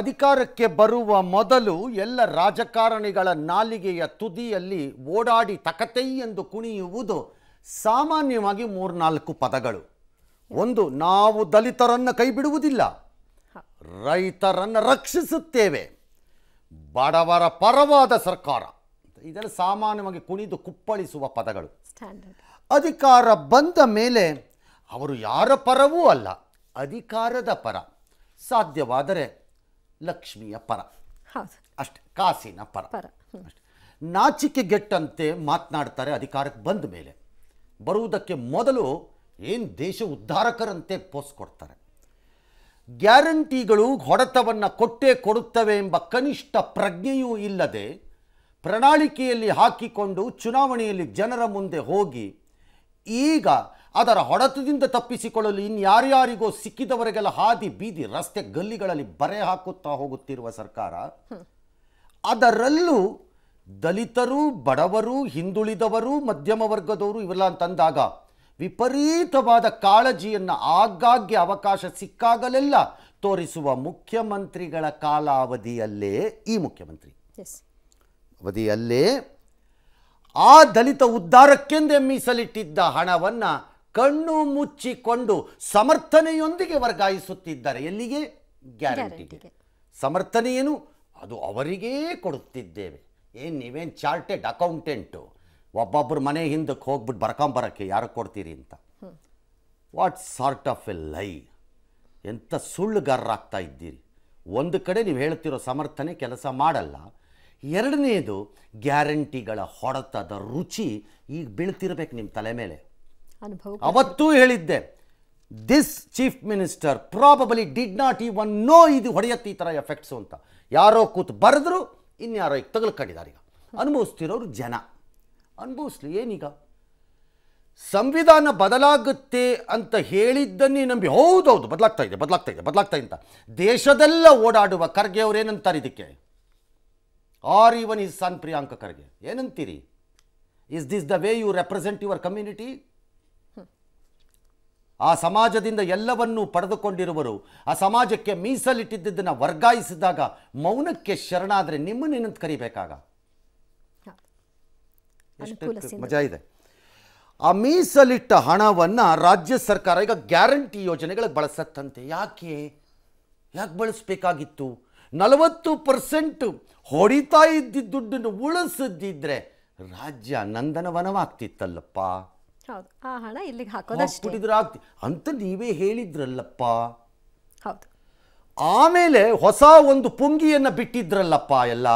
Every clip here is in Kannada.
ಅಧಿಕಾರಕ್ಕೆ ಬರುವ ಮೊದಲು ಎಲ್ಲ ರಾಜಕಾರಣಿಗಳ ನಾಲಿಗೆಯ ತುದಿಯಲ್ಲಿ ಓಡಾಡಿ ತಕತೈ ಎಂದು ಕುಣಿಯುವುದು ಸಾಮಾನ್ಯವಾಗಿ ಮೂರ್ನಾಲ್ಕು ಪದಗಳು ಒಂದು ನಾವು ದಲಿತರನ್ನು ಕೈಬಿಡುವುದಿಲ್ಲ ರೈತರನ್ನು ರಕ್ಷಿಸುತ್ತೇವೆ ಬಡವರ ಪರವಾದ ಸರ್ಕಾರ ಇದೆಲ್ಲ ಸಾಮಾನ್ಯವಾಗಿ ಕುಣಿದು ಕುಪ್ಪಳಿಸುವ ಪದಗಳು ಅಧಿಕಾರ ಬಂದ ಮೇಲೆ ಅವರು ಯಾರ ಪರವೂ ಅಲ್ಲ ಅಧಿಕಾರದ ಪರ ಸಾಧ್ಯವಾದರೆ ಲಕ್ಷ್ಮಿಯ ಪರ ಅಷ್ಟೆ ಕಾಸಿನ ಪರ ನಾಚಿಕೆ ಗೆಟ್ಟಂತೆ ಮಾತನಾಡ್ತಾರೆ ಅಧಿಕಾರಕ್ಕೆ ಬಂದ ಮೇಲೆ ಬರುವುದಕ್ಕೆ ಮೊದಲು ಏನು ದೇಶ ಉದ್ಧಾರಕರಂತೆ ಪೋಸ್ ಕೊಡ್ತಾರೆ ಗ್ಯಾರಂಟಿಗಳು ಹೊಡೆತವನ್ನು ಕೊಟ್ಟೇ ಕೊಡುತ್ತವೆ ಎಂಬ ಕನಿಷ್ಠ ಪ್ರಜ್ಞೆಯೂ ಇಲ್ಲದೆ ಪ್ರಣಾಳಿಕೆಯಲ್ಲಿ ಹಾಕಿಕೊಂಡು ಚುನಾವಣೆಯಲ್ಲಿ ಜನರ ಮುಂದೆ ಹೋಗಿ ಈಗ ಅದರ ಹೊಡೆತದಿಂದ ತಪ್ಪಿಸಿಕೊಳ್ಳಲು ಇನ್ಯಾರ್ಯಾರಿಗೋ ಸಿಕ್ಕಿದವರಿಗೆಲ್ಲ ಹಾದಿ ಬೀದಿ ರಸ್ತೆ ಗಲ್ಲಿಗಳಲ್ಲಿ ಬರೆ ಹಾಕುತ್ತಾ ಹೋಗುತ್ತಿರುವ ಸರ್ಕಾರ ಅದರಲ್ಲೂ ದಲಿತರು ಬಡವರು ಹಿಂದುಳಿದವರು ಮಧ್ಯಮ ವರ್ಗದವರು ಇವೆಲ್ಲ ಅಂತಂದಾಗ ವಿಪರೀತವಾದ ಕಾಳಜಿಯನ್ನು ಆಗಾಗ್ಗೆ ಅವಕಾಶ ಸಿಕ್ಕಾಗಲೆಲ್ಲ ತೋರಿಸುವ ಮುಖ್ಯಮಂತ್ರಿಗಳ ಕಾಲಾವಧಿಯಲ್ಲೇ ಈ ಮುಖ್ಯಮಂತ್ರಿ ಅವಧಿಯಲ್ಲೇ ಆ ದಲಿತ ಉದ್ಧಾರಕ್ಕೆಂದೇ ಮೀಸಲಿಟ್ಟಿದ್ದ ಹಣವನ್ನು ಕಣ್ಣು ಮುಚ್ಚಿಕೊಂಡು ಸಮರ್ಥನೆಯೊಂದಿಗೆ ವರ್ಗಾಯಿಸುತ್ತಿದ್ದಾರೆ ಎಲ್ಲಿಗೆ ಗ್ಯಾರಂಟಿಗೆ ಸಮರ್ಥನೆಯೇನು ಅದು ಅವರಿಗೇ ಕೊಡುತ್ತಿದ್ದೇವೆ ಏನು ನೀವೇನು ಚಾರ್ಟೆಡ್ ಅಕೌಂಟೆಂಟು ಒಬ್ಬೊಬ್ಬರು ಮನೆ ಹಿಂದಕ್ಕೆ ಹೋಗ್ಬಿಟ್ಟು ಬರ್ಕೊಂಬರೋಕ್ಕೆ ಯಾರು ಕೊಡ್ತೀರಿ ಅಂತ ವಾಟ್ ಸಾರ್ಟ್ ಆಫ್ ಎ ಲೈ ಎಂಥ ಸುಳ್ಳುಗಾರರಾಗ್ತಾ ಇದ್ದೀರಿ ಒಂದು ಕಡೆ ನೀವು ಹೇಳ್ತಿರೋ ಸಮರ್ಥನೆ ಕೆಲಸ ಮಾಡಲ್ಲ ಎರಡನೇದು ಗ್ಯಾರಂಟಿಗಳ ಹೊಡೆತದ ರುಚಿ ಈಗ ಬೀಳ್ತಿರ್ಬೇಕು ನಿಮ್ಮ ತಲೆ ಮೇಲೆ ಅನುಭವ ಅವತ್ತೂ ಹೇಳಿದ್ದೆ this chief minister probably did not ಈ ಒನ್ ನೋ ಇದು ಹೊಡೆಯತ್ತೆ ಈ ಥರ ಎಫೆಕ್ಟ್ಸು ಅಂತ ಯಾರೋ ಕೂತು ಬರೆದ್ರು ಇನ್ಯಾರೋ ಈಗ ತಗಲು ಕಂಡಿದ್ದಾರೆ ಈಗ ಅನುಭವಿಸ್ತಿರೋರು ಜನ ಅನುಭವಿಸ್ಲಿ ಏನೀಗ ಸಂವಿಧಾನ ಬದಲಾಗುತ್ತೆ ಅಂತ ಹೇಳಿದ್ದನ್ನೇ ನಂಬಿ ಹೌದೌದು ಬದಲಾಗ್ತಾ ಇದೆ ಬದಲಾಗ್ತಾ ಇದೆ ಬದಲಾಗ್ತಾ ಇದೆ ಅಂತ ದೇಶದೆಲ್ಲ ಓಡಾಡುವ ಖರ್ಗೆ ಅವ್ರು ಏನಂತಾರೆ ಇದಕ್ಕೆ are even his son Priyank Kharge ಏನಂತೀರಿ is this the way you represent your community ಆ ಸಮಾಜದಿಂದ ಎಲ್ಲವನ್ನೂ ಪಡೆದುಕೊಂಡಿರುವರು ಆ ಸಮಾಜಕ್ಕೆ ಮೀಸಲಿಟ್ಟಿದ್ದನ್ನು ವರ್ಗಾಯಿಸಿದಾಗ ಮೌನಕ್ಕೆ ಶರಣಾದರೆ ನಿಮ್ಮನ್ನು ಕರಿಬೇಕಾಗ ಮಜಾ ಇದೆ ಆ ಮೀಸಲಿಟ್ಟ ಹಣವನ್ನು ರಾಜ್ಯ ಸರ್ಕಾರ ಈಗ ಗ್ಯಾರಂಟಿ ಯೋಜನೆಗಳಿಗೆ ಬಳಸತ್ತಂತೆ ಯಾಕೆ ಯಾಕೆ ಬಳಸಬೇಕಾಗಿತ್ತು ನಲವತ್ತು ಪರ್ಸೆಂಟ್ ಹೊಡಿತಾ ಇದ್ದಿದ್ದ ದುಡ್ಡನ್ನು ಉಳಿಸದಿದ್ದರೆ ರಾಜ್ಯ ನಂದನವನವಾಗ್ತಿತ್ತಲ್ಲಪ್ಪ ಹೌದು ಆ ಹಣ ಇಲ್ಲಿಗೆ ಆಗ್ತಿ ಅಂತ ನೀವೇ ಹೇಳಿದ್ರಲ್ಲಪ್ಪ ಹೌದು ಆಮೇಲೆ ಹೊಸ ಒಂದು ಪುಂಗಿಯನ್ನು ಬಿಟ್ಟಿದ್ರಲ್ಲಪ್ಪ ಎಲ್ಲ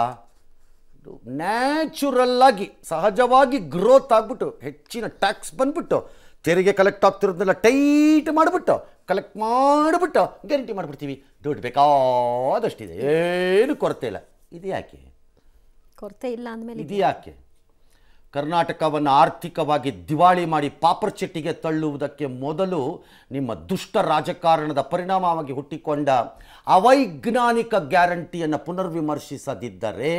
ನ್ಯಾಚುರಲ್ ಆಗಿ ಸಹಜವಾಗಿ ಗ್ರೋತ್ ಆಗಿಬಿಟ್ಟು ಹೆಚ್ಚಿನ ಟ್ಯಾಕ್ಸ್ ಬಂದ್ಬಿಟ್ಟು ತೆರಿಗೆ ಕಲೆಕ್ಟ್ ಆಗ್ತಿರೋದನ್ನೆಲ್ಲ ಟೈಟ್ ಮಾಡಿಬಿಟ್ಟು ಕಲೆಕ್ಟ್ ಮಾಡಿಬಿಟ್ಟು ಗ್ಯಾರಂಟಿ ಮಾಡಿಬಿಡ್ತೀವಿ ದುಡ್ಡು ಬೇಕಾದಷ್ಟಿದೆ ಏನು ಕೊರತೆ ಇಲ್ಲ ಇದು ಯಾಕೆ ಕೊರತೆ ಇಲ್ಲ ಅಂದಮೇಲೆ ಇದು ಯಾಕೆ ಕರ್ನಾಟಕವನ್ನು ಆರ್ಥಿಕವಾಗಿ ದಿವಾಳಿ ಮಾಡಿ ಪಾಪರ್ ಚಿಟ್ಟಿಗೆ ತಳ್ಳುವುದಕ್ಕೆ ಮೊದಲು ನಿಮ್ಮ ದುಷ್ಟ ರಾಜಕಾರಣದ ಪರಿಣಾಮವಾಗಿ ಹುಟ್ಟಿಕೊಂಡ ಅವೈಜ್ಞಾನಿಕ ಗ್ಯಾರಂಟಿಯನ್ನು ಪುನರ್ವಿಮರ್ಶಿಸದಿದ್ದರೆ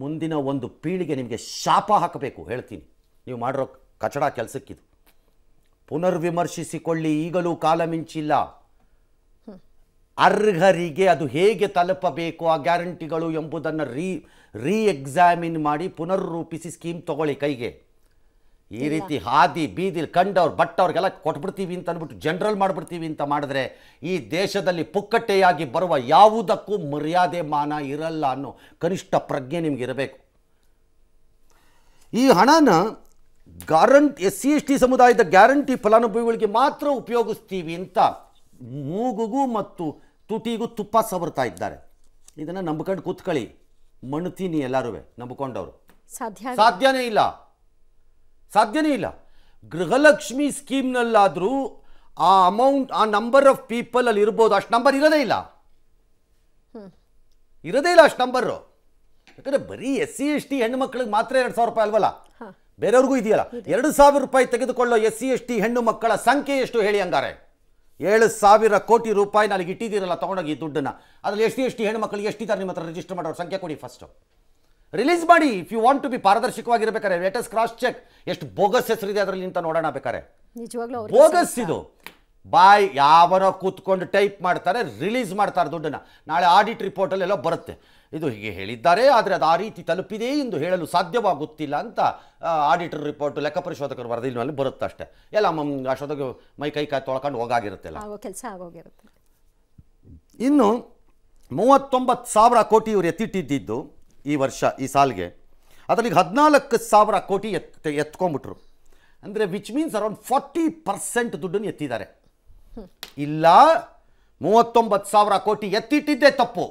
ಮುಂದಿನ ಒಂದು ಪೀಳಿಗೆ ನಿಮಗೆ ಶಾಪ ಹಾಕಬೇಕು ಹೇಳ್ತೀನಿ ನೀವು ಮಾಡಿರೋ ಕಚಡ ಕೆಲಸಕ್ಕಿದು ಪುನರ್ವಿಮರ್ಶಿಸಿಕೊಳ್ಳಿ ಈಗಲೂ ಕಾಲ ಮಿಂಚಿಲ್ಲ ಅರ್ಹರಿಗೆ ಅದು ಹೇಗೆ ತಲುಪಬೇಕು ಆ ಗ್ಯಾರಂಟಿಗಳು ಎಂಬುದನ್ನು ರೀ ರೀ ಎಕ್ಸಾಮಿನ್ ಮಾಡಿ ಪುನರ್ರೂಪಿಸಿ ಸ್ಕೀಮ್ ತಗೊಳ್ಳಿ ಕೈಗೆ ಈ ರೀತಿ ಹಾದಿ ಬೀದಿಲಿ ಕಂಡವ್ರು ಬಟ್ಟವ್ರಿಗೆಲ್ಲ ಕೊಟ್ಬಿಡ್ತೀವಿ ಅಂತ ಅಂದ್ಬಿಟ್ಟು ಜನರಲ್ ಮಾಡಿಬಿಡ್ತೀವಿ ಅಂತ ಮಾಡಿದ್ರೆ ಈ ದೇಶದಲ್ಲಿ ಪುಕ್ಕಟ್ಟೆಯಾಗಿ ಬರುವ ಯಾವುದಕ್ಕೂ ಮರ್ಯಾದೆ ಮಾನ ಇರಲ್ಲ ಅನ್ನೋ ಕನಿಷ್ಠ ಪ್ರಜ್ಞೆ ನಿಮಗಿರಬೇಕು ಈ ಹಣನ guarantee S C S T ಸಮುದಾಯದ ಗ್ಯಾರಂಟಿ ಫಲಾನುಭವಿಗಳಿಗೆ ಮಾತ್ರ ಉಪಯೋಗಿಸ್ತೀವಿ ಅಂತ ಮೂಗುಗೂ ಮತ್ತು ತುಟಿಗೂ ತುಪ್ಪ ಸವರ್ತಾ ಇದ್ದಾರೆ ಇದನ್ನು ನಂಬ್ಕೊಂಡು ಕೂತ್ಕೊಳ್ಳಿ ಮಣ್ತೀನಿ ಎಲ್ಲರೂ ನಂಬಿಕೊಂಡವರು ಸಾಧ್ಯ ಸಾಧ್ಯನೇ ಇಲ್ಲ ಸಾಧ್ಯನೇ ಇಲ್ಲ ಗೃಹಲಕ್ಷ್ಮಿ ಸ್ಕೀಮ್ನಲ್ಲಾದರೂ ಆ ಅಮೌಂಟ್ ಆ ನಂಬರ್ ಆಫ್ ಪೀಪಲ್ ಅಲ್ಲಿ ಇರ್ಬೋದು ಅಷ್ಟು ನಂಬರ್ ಇರೋದೇ ಇಲ್ಲ ಇರೋದೇ ಇಲ್ಲ ಅಷ್ಟು ನಂಬರು ಯಾಕಂದರೆ ಬರೀ ಎಸ್ ಸಿ ಎಸ್ ಟಿ ಹೆಣ್ಣು ಮಕ್ಕಳಿಗೆ ಮಾತ್ರ ಎರಡು ಸಾವಿರ ರೂಪಾಯಿ ಅಲ್ವಲ್ಲ ಬೇರೆಯವ್ರಿಗೂ ಇದೆಯಲ್ಲ ಎರಡು ಸಾವಿರ ರೂಪಾಯಿ ತೆಗೆದುಕೊಳ್ಳೋ ಎಸ್ ಸಿ ಎಸ್ ಟಿ ಹೆಣ್ಣು ಮಕ್ಕಳ ಸಂಖ್ಯೆ ಎಷ್ಟು ಹೇಳಿ ಹಂಗಾರೆ ಏಳು ಸಾವಿರ ಕೋಟಿ ರೂಪಾಯಿ ನನಗೆ ಇಟ್ಟಿದ್ದೀರಲ್ಲ ತೊಗೊಂಡೋಗಿ ಈ ದುಡ್ಡನ್ನು ಅದರಲ್ಲಿ ಎಷ್ಟು ಎಷ್ಟು ಹೆಣ್ಮಕ್ಳಿಗೆ ಎಷ್ಟಿದ್ದಾರೆ ನಿಮ್ಮ ಹತ್ರ ರಿಜಿಸ್ಟರ್ ಮಾಡೋರು ಸಂಖ್ಯೆ ಕೊಡಿ ಫಸ್ಟ್ ರಿಲೀಸ್ ಮಾಡಿ if you want to be ಪಾರದರ್ಶಕವಾಗಿರ್ಬೇಕಾರೆ ಲೇಟೆಸ್ಟ್ ಕ್ರಾಸ್ ಚೆಕ್ ಎಷ್ಟು ಬೋಗಸ್ ಹೆಸರಿದೆ ಅದರಲ್ಲಿ ಅಂತ ನೋಡೋಣ ಬೇಕಾರೆ ಬೋಗಸ್ ಇದು ಬಾಯ್ ಯಾವನೋ ಕೂತ್ಕೊಂಡು ಟೈಪ್ ಮಾಡ್ತಾರೆ ರಿಲೀಸ್ ಮಾಡ್ತಾರೆ ದುಡ್ಡನ್ನು ನಾಳೆ ಆಡಿಟ್ ರಿಪೋರ್ಟಲ್ಲಿ ಎಲ್ಲೋ ಬರುತ್ತೆ ಇದು ಹೀಗೆ ಹೇಳಿದ್ದಾರೆ ಆದರೆ ಅದು ಆ ರೀತಿ ತಲುಪಿದೆ ಎಂದು ಹೇಳಲು ಸಾಧ್ಯವಾಗುತ್ತಿಲ್ಲ ಅಂತ ಆಡಿಟರ್ ರಿಪೋರ್ಟ್ ಲೆಕ್ಕ ಪರಿಶೋಧಕರು ಬರುತ್ತೆ ಅಷ್ಟೇ ಎಲ್ಲ ಅಶೋಧಕ ಮೈ ಕೈ ಕಾಯಿ ತೊಳ್ಕೊಂಡು ಹೋಗಾಗಿರುತ್ತೆಲ್ಲ ಕೆಲಸ ಆಗೋಗಿರುತ್ತೆ ಇನ್ನು ಮೂವತ್ತೊಂಬತ್ತು ಸಾವಿರ ಕೋಟಿ ಇವರು ಎತ್ತಿಟ್ಟಿದ್ದು ಈ ವರ್ಷ ಈ ಸಾಲಿಗೆ ಅದರಲ್ಲಿ ಹದಿನಾಲ್ಕು ಸಾವಿರ ಕೋಟಿ ಎತ್ ಎತ್ಕೊಂಡ್ಬಿಟ್ರು ಅಂದರೆ which means around forty percent ದುಡ್ಡನ್ನು ಎತ್ತಿದ್ದಾರೆ ಇಲ್ಲ ಮೂವತ್ತೊಂಬತ್ತು ಸಾವಿರ ಕೋಟಿ ಎತ್ತಿಟ್ಟಿದ್ದೇ ತಪ್ಪು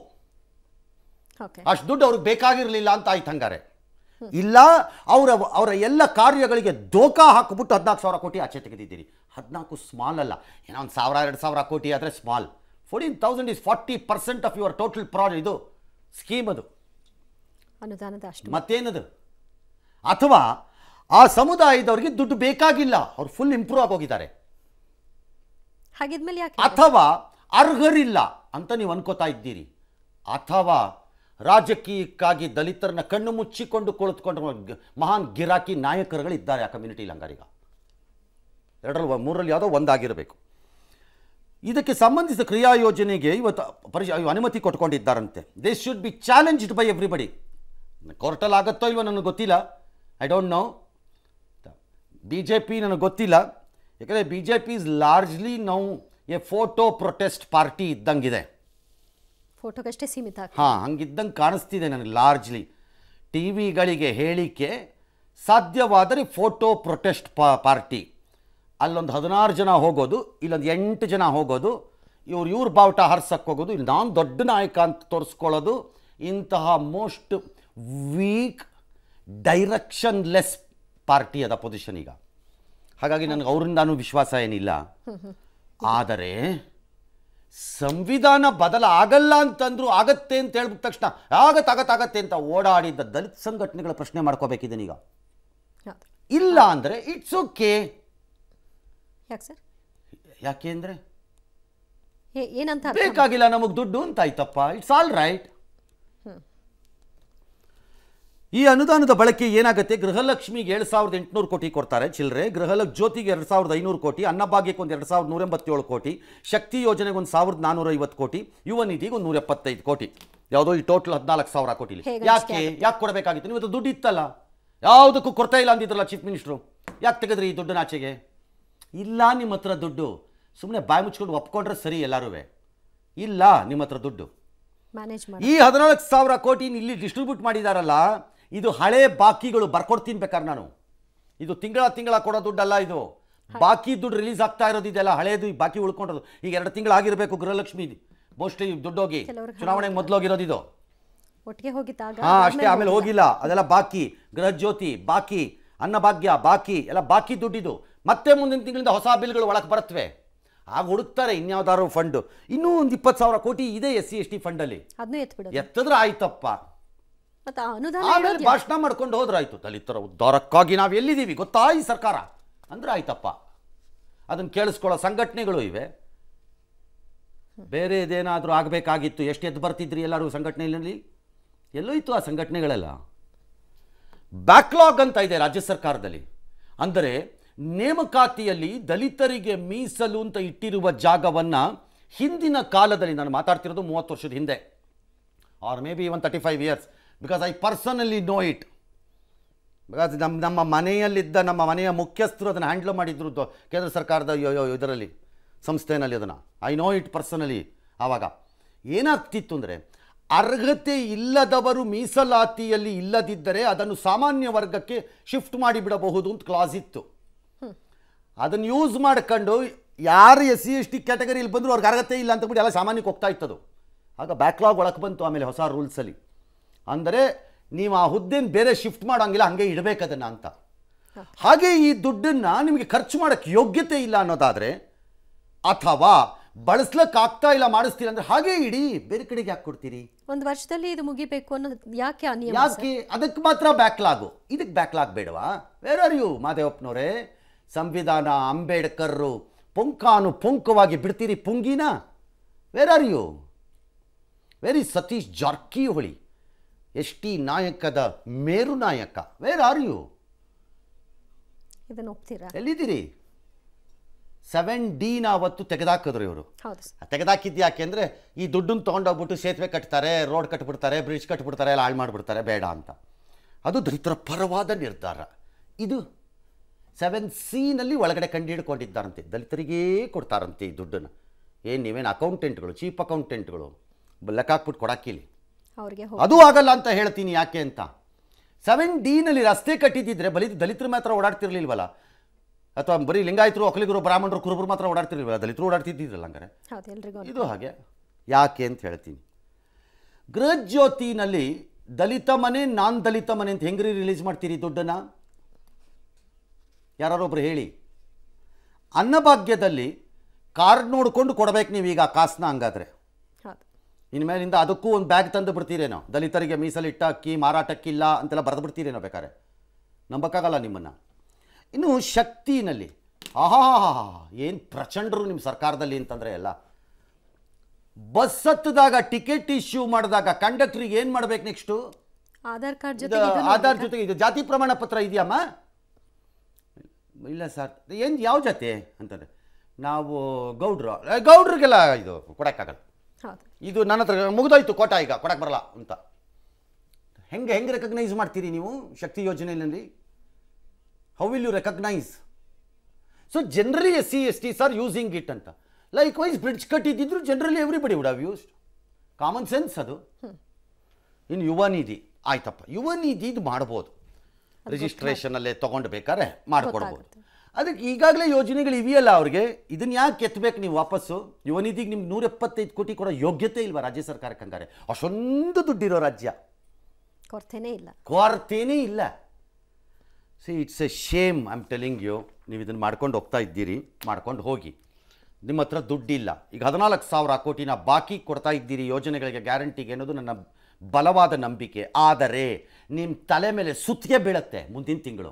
ಅಷ್ಟು ದುಡ್ಡು ಅವ್ರಿಗೆ ಬೇಕಾಗಿರಲಿಲ್ಲ ಅಂತ ಆಯ್ತು ಹಂಗಾರೆ ಇಲ್ಲ ಅವರ ಅವರ ಎಲ್ಲ ಕಾರ್ಯಗಳಿಗೆ ದೋಖಾ ಹಾಕಿಬಿಟ್ಟು ಹದಿನಾಲ್ಕು ಸಾವಿರ ಕೋಟಿ ಆಚೆ ತೆಗೆದಿದ್ದೀರಿ ಹದಿನಾಲ್ಕು ಸ್ಮಾಲ್ ಅಲ್ಲ ಏನೋ ಒಂದು ಸಾವಿರ ಎರಡು ಸಾವಿರ ಕೋಟಿ ಆದರೆ small fourteen thousand is forty percent of your total project ಇದು ಸ್ಕೀಮ್ ಅದು ಅನುದಾನದ ಅಷ್ಟು ಮತ್ತೇನದು ಅಥವಾ ಆ ಸಮುದಾಯದವರಿಗೆ ದುಡ್ಡು ಬೇಕಾಗಿಲ್ಲ ಅವ್ರು ಫುಲ್ ಇಂಪ್ರೂವ್ ಆಗೋಗಿದ್ದಾರೆ ಅಥವಾ ಅರ್ಹರಿಲ್ಲ ಅಂತ ನೀವು ಅನ್ಕೋತಾ ಇದ್ದೀರಿ ಅಥವಾ ರಾಜಕೀಯಕ್ಕಾಗಿ ದಲಿತರನ್ನ ಕಣ್ಣು ಮುಚ್ಚಿಕೊಂಡು ಕುಳಿತುಕೊಂಡ ಮಹಾನ್ ಗಿರಾಕಿ ನಾಯಕರುಗಳಿದ್ದಾರೆ ಆ ಕಮ್ಯುನಿಟಿ ಲಂಗಾರಿಗ ಎರಡರಲ್ಲಿ ಮೂರರಲ್ಲಿ ಯಾವುದೋ ಒಂದಾಗಿರಬೇಕು ಇದಕ್ಕೆ ಸಂಬಂಧಿಸಿದ ಕ್ರಿಯಾ ಯೋಜನೆಗೆ ಇವತ್ತು ಪರಿಶ ಅನುಮತಿ ಕೊಟ್ಕೊಂಡಿದ್ದಾರಂತೆ they should be challenged by everybody ಕೋರ್ಟಲ್ಲಿ ಆಗತ್ತೋ ಇಲ್ವೋ ನನಗೆ ಗೊತ್ತಿಲ್ಲ I don't know B J P ನನಗೆ ಗೊತ್ತಿಲ್ಲ ಯಾಕಂದರೆ B J P is largely now a photo protest party ಇದ್ದಂಗಿದೆ ಫೋಟೋಗಷ್ಟೇ ಸೀಮಿತ ಹಾಂ ಹಂಗಿದ್ದಂಗೆ ಕಾಣಿಸ್ತಿದೆ ನನಗೆ ಲಾರ್ಜ್ಲಿ ಟಿ ವಿಗಳಿಗೆ ಹೇಳಿಕೆ ಸಾಧ್ಯವಾದರೆ ಫೋಟೋ ಪ್ರೊಟೆಸ್ಟ್ ಪಾರ್ಟಿ ಅಲ್ಲೊಂದು ಹದಿನಾರು ಜನ ಹೋಗೋದು ಇಲ್ಲೊಂದು ಎಂಟು ಜನ ಹೋಗೋದು ಇವ್ರು ಇವ್ರ ಬಾವುಟ ಹರ್ಸಕ್ಕೆ ಹೋಗೋದು ಇಲ್ಲಿ ನಾನು ದೊಡ್ಡ ನಾಯಕ ಅಂತ ತೋರಿಸ್ಕೊಳ್ಳೋದು ಇಂತಹ ಮೋಸ್ಟ್ ವೀಕ್ ಡೈರೆಕ್ಷನ್ಲೆಸ್ ಪಾರ್ಟಿ ಅದ ಪೊಸಿಷನ್ ಈಗ ಹಾಗಾಗಿ ನನಗೆ ಅವರಿಂದಾನು ವಿಶ್ವಾಸ ಏನಿಲ್ಲ ಆದರೆ ಸಂವಿಧಾನ ಬದಲಾಗಲ್ಲ ಅಂತಂದ್ರು ಆಗತ್ತೆ ಅಂತ ಹೇಳ್ಬಿಟ್ಟ ತಕ್ಷಣ ಆಗತ್ತೆ ಆಗತ್ತಾಗತ್ತೆ ಅಂತ ಓಡಾಡಿದ್ದ ದಲಿತ ಸಂಘಟನೆಗಳ ಪ್ರಶ್ನೆ ಈಗ ಇಲ್ಲ ಅಂದರೆ ಇಟ್ಸ್ ಓಕೆ ಯಾಕೆ ಸರ್ ಯಾಕೆ ಅಂದರೆ ಬೇಕಾಗಿಲ್ಲ ನಮಗೆ ದುಡ್ಡು ಅಂತ ಆಯ್ತಪ್ಪ ಇಟ್ಸ್ ಆಲ್ ರೈಟ್ ಈ ಅನುದಾನದ ಬಳಕೆ ಏನಾಗುತ್ತೆ ಗೃಹಲಕ್ಷ್ಮಿಗೆ ಎರಡು ಸಾವಿರದ ಎಂಟುನೂರು ಕೋಟಿ ಕೊಡ್ತಾರೆ ಚಿಲ್ಲರೆ ಗೃಹಲಕ್ ಜ್ಯೋತಿಗೆ ಎರಡು ಸಾವಿರದ ಐನೂರು ಕೋಟಿ ಅನ್ನಭಾಗ್ಯಕ್ಕೆ ಒಂದು ಎರಡು ಸಾವಿರದ ನೂರ ಎಂಬತ್ತೇಳು ಕೋಟಿ ಶಕ್ತಿ ಯೋಜನೆಗೆ ಒಂದು ಸಾವಿರದ ನಾನ್ನೂರ ಐವತ್ತು ಕೋಟಿ ಯುವ ನಿಧಿಗೆ ಒಂದು ನೂರ ಎಪ್ಪತ್ತೈದು ಕೋಟಿ ಯಾವುದೋ ಈ ಟೋಟಲ್ ಹದಿನಾಲ್ಕು ಸಾವಿರ ಕೋಟಿ ಯಾಕೆ ಯಾಕೆ ಕೊಡಬೇಕಾಗಿತ್ತು ನೀವು ದುಡ್ಡು ಇತ್ತಲ್ಲ ಯಾವುದಕ್ಕೂ ಕೊಡ್ತಾ ಇಲ್ಲ ಅಂದಿದ್ರಲ್ಲ ಚೀಫ್ ಮಿನಿಸ್ಟ್ರು ಯಾಕೆ ತೆಗೆದ್ರಿ ಈ ದುಡ್ಡನ್ನ ಆಚೆಗೆ ಇಲ್ಲ ನಿಮ್ಮ ಹತ್ರ ದುಡ್ಡು ಸುಮ್ಮನೆ ಬಾಯಿ ಮುಚ್ಕೊಂಡು ಒಪ್ಕೊಂಡ್ರೆ ಸರಿ ಎಲ್ಲರೂ ಇಲ್ಲ ನಿಮ್ಮ ಹತ್ರ ದುಡ್ಡು ಈ ಹದಿನಾಲ್ಕು ಸಾವಿರ ಕೋಟಿ ಇಲ್ಲಿ ಡಿಸ್ಟ್ರಿಬ್ಯೂಟ್ ಮಾಡಿದಾರಲ್ಲ ಇದು ಹಳೆ ಬಾಕಿಗಳು ಬರ್ಕೊಡ್ತೀನಿ ಬೇಕಾದ್ರೆ ನಾನು ಇದು ತಿಂಗಳ ತಿಂಗಳ ಕೊಡೋ ದುಡ್ಡಲ್ಲ ಇದು ಬಾಕಿ ದುಡ್ಡು ರಿಲೀಸ್ ಆಗ್ತಾ ಇರೋದು ಇದೆಲ್ಲ ಹಳೇದು ಈ ಬಾಕಿ ಉಳ್ಕೊಂಡ್ರು ಈಗ ಎರಡು ತಿಂಗಳು ಆಗಿರಬೇಕು ಗೃಹಲಕ್ಷ್ಮಿ ಮೋಸ್ಟ್ಲಿ ಹೋಗಿ ಚುನಾವಣೆಗೆ ಹೋಗಿರೋದು ಇದು ಒಟ್ಟಿಗೆ ಹೋಗಿದ್ದಾಗ ಅಷ್ಟೇ ಆಮೇಲೆ ಹೋಗಿಲ್ಲ ಅದೆಲ್ಲ ಬಾಕಿ ಗೃಹ ಜ್ಯೋತಿ ಬಾಕಿ ಅನ್ನಭಾಗ್ಯ ಬಾಕಿ ಎಲ್ಲ ಬಾಕಿ ದುಡ್ಡಿದು ಮತ್ತೆ ಮುಂದಿನ ತಿಂಗಳಿಂದ ಹೊಸ ಬಿಲ್ಗಳು ಒಳಗೆ ಬರುತ್ತವೆ ಆಗ ಹುಡುಕ್ತಾರೆ ಇನ್ಯಾವ್ದಾದ್ರು ಫಂಡ್ ಇನ್ನೂ ಒಂದು ಇಪ್ಪತ್ತು ಸಾವಿರ ಕೋಟಿ ಇದೆ ಎಸ್ ಸಿ ಎಸ್ ಟಿ ಫಂಡಲ್ಲಿ ಎತ್ತದ್ರ ಆಯ್ತಪ್ಪ ಮತ್ತೆ ಅನುದಾನ ಭಾಷಣ ಮಾಡ್ಕೊಂಡು ಹೋದ್ರಾಯ್ತು ದಲಿತರ ಉದ್ಧಾರಕ್ಕಾಗಿ ನಾವು ಎಲ್ಲಿದ್ದೀವಿ ಗೊತ್ತಾ ಈ ಸರ್ಕಾರ ಅಂದ್ರೆ ಆಯ್ತಪ್ಪ ಅದನ್ನು ಕೇಳಿಸ್ಕೊಳ್ಳೋ ಸಂಘಟನೆಗಳು ಇವೆ ಬೇರೆ ಇದೇನಾದರೂ ಆಗಬೇಕಾಗಿತ್ತು ಎಷ್ಟು ಎದ್ದು ಬರ್ತಿದ್ರಿ ಎಲ್ಲರೂ ಸಂಘಟನೆಯಲ್ಲಿ ಎಲ್ಲೂ ಇತ್ತು ಆ ಸಂಘಟನೆಗಳೆಲ್ಲ ಬ್ಯಾಕ್ಲಾಗ್ ಅಂತ ಇದೆ ರಾಜ್ಯ ಸರ್ಕಾರದಲ್ಲಿ ಅಂದರೆ ನೇಮಕಾತಿಯಲ್ಲಿ ದಲಿತರಿಗೆ ಮೀಸಲು ಅಂತ ಇಟ್ಟಿರುವ ಜಾಗವನ್ನು ಹಿಂದಿನ ಕಾಲದಲ್ಲಿ ನಾನು ಮಾತಾಡ್ತಿರೋದು ಮೂವತ್ತು ವರ್ಷದ ಹಿಂದೆ are maybe one thirty five years because I personally know it because ನಮ್ಮ ನಮ್ಮ ಮನೆಯಲ್ಲಿದ್ದ ನಮ್ಮ ಮನೆಯ ಮುಖ್ಯಸ್ಥರು ಅದನ್ನು ಹ್ಯಾಂಡ್ಲ್ ಮಾಡಿದ್ರು ಕೇಂದ್ರ ಸರ್ಕಾರದ ಇದರಲ್ಲಿ ಸಂಸ್ಥೆಯಲ್ಲಿ ಅದನ್ನು ಐ ನೋ ಇಟ್ ಪರ್ಸನಲಿ ಆವಾಗ ಏನಾಗ್ತಿತ್ತು ಅಂದರೆ ಅರ್ಹತೆ ಇಲ್ಲದವರು ಮೀಸಲಾತಿಯಲ್ಲಿ ಇಲ್ಲದಿದ್ದರೆ ಅದನ್ನು ಸಾಮಾನ್ಯ ವರ್ಗಕ್ಕೆ ಶಿಫ್ಟ್ ಮಾಡಿಬಿಡಬಹುದು ಅಂತ ಕ್ಲಾಸ್ ಇತ್ತು ಅದನ್ನು ಯೂಸ್ ಮಾಡ್ಕೊಂಡು ಯಾರು ಎಸ್ ಸಿ ಎಸ್ ಟಿ ಕ್ಯಾಟಗರಿಯಲ್ಲಿ ಬಂದರೂ ಅವ್ರಿಗೆ ಅರ್ಹತೆ ಇಲ್ಲ ಅಂತ ಬಿಟ್ಟು ಎಲ್ಲ ಸಾಮಾನ್ಯಕ್ಕೆ ಹೋಗ್ತಾ ಅದು ಆಗ ಬ್ಯಾಕ್ಲಾಗ್ ಒಳಗೆ ಬಂತು ಆಮೇಲೆ ಹೊಸ ರೂಲ್ಸಲ್ಲಿ ಅಂದರೆ ನೀವು ಆ ಹುದ್ದೆನ ಬೇರೆ ಶಿಫ್ಟ್ ಮಾಡೋಂಗಿಲ್ಲ ಹಂಗೆ ಇಡಬೇಕದನ್ನ ಅಂತ ಹಾಗೆ ಈ ದುಡ್ಡನ್ನು ನಿಮಗೆ ಖರ್ಚು ಮಾಡೋಕ್ಕೆ ಯೋಗ್ಯತೆ ಇಲ್ಲ ಅನ್ನೋದಾದರೆ ಅಥವಾ ಆಗ್ತಾ ಇಲ್ಲ ಮಾಡಿಸ್ತೀರ ಅಂದ್ರೆ ಹಾಗೆ ಇಡಿ ಬೇರೆ ಕಡೆಗೆ ಯಾಕೆ ಕೊಡ್ತೀರಿ ಒಂದು ವರ್ಷದಲ್ಲಿ ಇದು ಮುಗಿಬೇಕು ಅನ್ನೋದು ಯಾಕೆ ಯಾಕೆ ಅದಕ್ಕೆ ಮಾತ್ರ ಬ್ಯಾಕ್ಲಾಗು ಇದಕ್ಕೆ ಬ್ಯಾಕ್ಲಾಗ್ ಬೇಡವಾ ವೇರ್ ಆರ್ ಮಾದೇವಪ್ಪನವರೇ ಸಂವಿಧಾನ ಅಂಬೇಡ್ಕರ್ರು ಪುಂಕಾನು ಪುಂಕವಾಗಿ ಬಿಡ್ತೀರಿ ಪುಂಗಿನ where you very Satish Jarkiholi S T ನಾಯಕದ ಮೇರು ನಾಯಕ ವೇರ್ ಆರ್ ಯು ಇದನ್ನು ಒಪ್ತೀರಾ ಎಲ್ಲಿದ್ದೀರಿ ಸೆವೆನ್ ಡಿನ ಅವತ್ತು ತೆಗೆದಾಕಿದ್ರು ಇವರು ತೆಗೆದಾಕಿದ್ದು ಯಾಕೆ ಅಂದರೆ ಈ ದುಡ್ಡನ್ನು ತೊಗೊಂಡೋಗ್ಬಿಟ್ಟು ಸೇತುವೆ ಕಟ್ತಾರೆ ರೋಡ್ ಕಟ್ಬಿಡ್ತಾರೆ ಬ್ರಿಡ್ಜ್ ಕಟ್ಬಿಡ್ತಾರೆ ಎಲ್ಲ ಹಾಳು ಮಾಡಿಬಿಡ್ತಾರೆ ಬೇಡ ಅಂತ ಅದು ದಲಿತರ ಪರವಾದ ನಿರ್ಧಾರ ಇದು ಸೆವೆನ್ ಸಿನಲ್ಲಿ ಒಳಗಡೆ ಕಂಡು ಹಿಡ್ಕೊಂಡಿದ್ದಾರಂತೆ ದಲಿತರಿಗೇ ಕೊಡ್ತಾರಂತೆ ಈ ದುಡ್ಡನ್ನು ಏನು ನೀವೇನು ಅಕೌಂಟೆಂಟ್ಗಳು ಚೀಪ್ ಅಕೌಂಟೆಂಟ್ಗಳು ಲೆಕ್ಕ ಹಾಕ್ಬಿಟ್ಟು ಕೊಡಾಕಿಲ್ಲ ಅದು ಆಗಲ್ಲ ಅಂತ ಹೇಳ್ತೀನಿ ಯಾಕೆ ಅಂತ ಸೆವೆನ್ ನಲ್ಲಿ ರಸ್ತೆ ಕಟ್ಟಿದ್ದಿದ್ರೆ ಬಲಿ ದಲಿತರು ಮಾತ್ರ ಓಡಾಡ್ತಿರ್ಲಿಲ್ವಲ್ಲ ಅಥವಾ ಬರೀ ಲಿಂಗಾಯತರು ಒಕ್ಕಲಿಗರು ಬ್ರಾಹ್ಮಣರು ಕುರುಬರು ಮಾತ್ರ ಓಡಾಡ್ತಿರ್ಲಿಲ್ಲ ದಲಿತರು ಓಡಾಡ್ತಿದ್ದಿದ್ರಲ್ಲ ಹಂಗಾರೆ ಇದು ಹಾಗೆ ಯಾಕೆ ಅಂತ ಹೇಳ್ತೀನಿ ಗೃಹಜ್ಯೋತಿನಲ್ಲಿ ದಲಿತ ಮನೆ ನಾನ್ ದಲಿತ ಮನೆ ಅಂತ ಹೆಂಗ್ರಿ ರಿಲೀಸ್ ಮಾಡ್ತೀರಿ ದುಡ್ಡನ್ನ ಯಾರೊಬ್ರು ಹೇಳಿ ಅನ್ನಭಾಗ್ಯದಲ್ಲಿ ಕಾರ್ಡ್ ನೋಡಿಕೊಂಡು ಕೊಡಬೇಕು ನೀವೀಗ ಕಾಸನ್ನ ಹಂಗಾದ್ರೆ ಇನ್ಮೇಲಿಂದ ಅದಕ್ಕೂ ಒಂದು ಬ್ಯಾಗ್ ತಂದು ಬಿಡ್ತೀರೇನೋ ದಲಿತರಿಗೆ ಮೀಸಲಿಟ್ಟ ಅಕ್ಕಿ ಮಾರಾಟಕ್ಕಿಲ್ಲ ಅಂತೆಲ್ಲ ಬರೆದು ಬಿಡ್ತೀರೇನೋ ಬೇಕಾರೆ ನಂಬಕ್ಕಾಗಲ್ಲ ನಿಮ್ಮನ್ನು ಇನ್ನು ಶಕ್ತಿನಲ್ಲಿ ಆಹಾ ಏನು ಪ್ರಚಂಡರು ನಿಮ್ಮ ಸರ್ಕಾರದಲ್ಲಿ ಅಂತಂದರೆ ಎಲ್ಲ ಬಸ್ ಹತ್ತದಾಗ ಟಿಕೆಟ್ ಇಶ್ಯೂ ಮಾಡಿದಾಗ ಕಂಡಕ್ಟ್ರಿಗೆ ಏನು ಮಾಡ್ಬೇಕು ನೆಕ್ಸ್ಟು ಆಧಾರ್ ಕಾರ್ಡ್ ಆಧಾರ್ ಜೊತೆಗೆ ಇದು ಜಾತಿ ಪ್ರಮಾಣ ಪತ್ರ ಇದೆಯಮ್ಮ ಇಲ್ಲ ಸರ್ ಏನು ಯಾವ ಜಾತಿ ಅಂತಂದರೆ ನಾವು ಗೌಡ್ರು ಗೌಡ್ರಿಗೆಲ್ಲ ಇದು ಕೊಡೋಕ್ಕಾಗಲ್ಲ ಇದು ನನ್ನ ಹತ್ರ ಮುಗಿದೋಯ್ತು ಕೋಟ ಈಗ ಕೊಡಕ್ಕೆ ಬರಲ್ಲ ಅಂತ ಹೆಂಗೆ ಹೆಂಗೆ ರೆಕಗ್ನೈಸ್ ಮಾಡ್ತೀರಿ ನೀವು ಶಕ್ತಿ ಯೋಜನೆಯಲ್ಲಿ how will you recognise so generally S C S T are using it ಅಂತ ಲೈಕ್ ವೈಸ್ ಬ್ರಿಡ್ಜ್ ಕಟ್ಟಿದ್ದಿದ್ರು generally everybody would have used common sense ಅದು ಇನ್ನು ಯುವ ನಿಧಿ ಆಯ್ತಪ್ಪ ಯುವ ನಿಧಿ ಇದು ಮಾಡ್ಬೋದು ರಿಜಿಸ್ಟ್ರೇಷನಲ್ಲೇ ತೊಗೊಂಡು ಬೇಕಾದ್ರೆ ಮಾಡಿಕೊಡ್ಬೋದು ಅದಕ್ಕೆ ಈಗಾಗಲೇ ಯೋಜನೆಗಳು ಇವೆಯಲ್ಲ ಅವ್ರಿಗೆ ಇದನ್ನ ಯಾಕೆ ಕೆತ್ತಬೇಕು ನೀವು ವಾಪಸ್ಸು ಯುವ ನಿಮ್ಗೆ ನೂರ ಎಪ್ಪತ್ತೈದು ಕೋಟಿ ಕೊಡೋ ಯೋಗ್ಯತೆ ಇಲ್ವಾ ರಾಜ್ಯ ಸರ್ಕಾರಕ್ಕೆ ಹಂಗಾರೆ ಅಷ್ಟೊಂದು ದುಡ್ಡಿರೋ ರಾಜ್ಯ ಕೊರತೆನೇ ಇಲ್ಲ ಕೊರತೆನೇ ಇಲ್ಲ see it's a shame I am telling you ನೀವು ಇದನ್ನು ಮಾಡ್ಕೊಂಡು ಹೋಗ್ತಾ ಇದ್ದೀರಿ ಮಾಡ್ಕೊಂಡು ಹೋಗಿ ನಿಮ್ಮ ಹತ್ರ ದುಡ್ಡಿಲ್ಲ ಈಗ ಹದಿನಾಲ್ಕು ಸಾವಿರ ಕೋಟಿನ ಬಾಕಿ ಕೊಡ್ತಾ ಇದ್ದೀರಿ ಯೋಜನೆಗಳಿಗೆ ಗ್ಯಾರಂಟಿಗೆ ಅನ್ನೋದು ನನ್ನ ಬಲವಾದ ನಂಬಿಕೆ ಆದರೆ ನಿಮ್ಮ ತಲೆ ಮೇಲೆ ಸುತ್ತಿಗೆ ಬೀಳುತ್ತೆ ಮುಂದಿನ ತಿಂಗಳು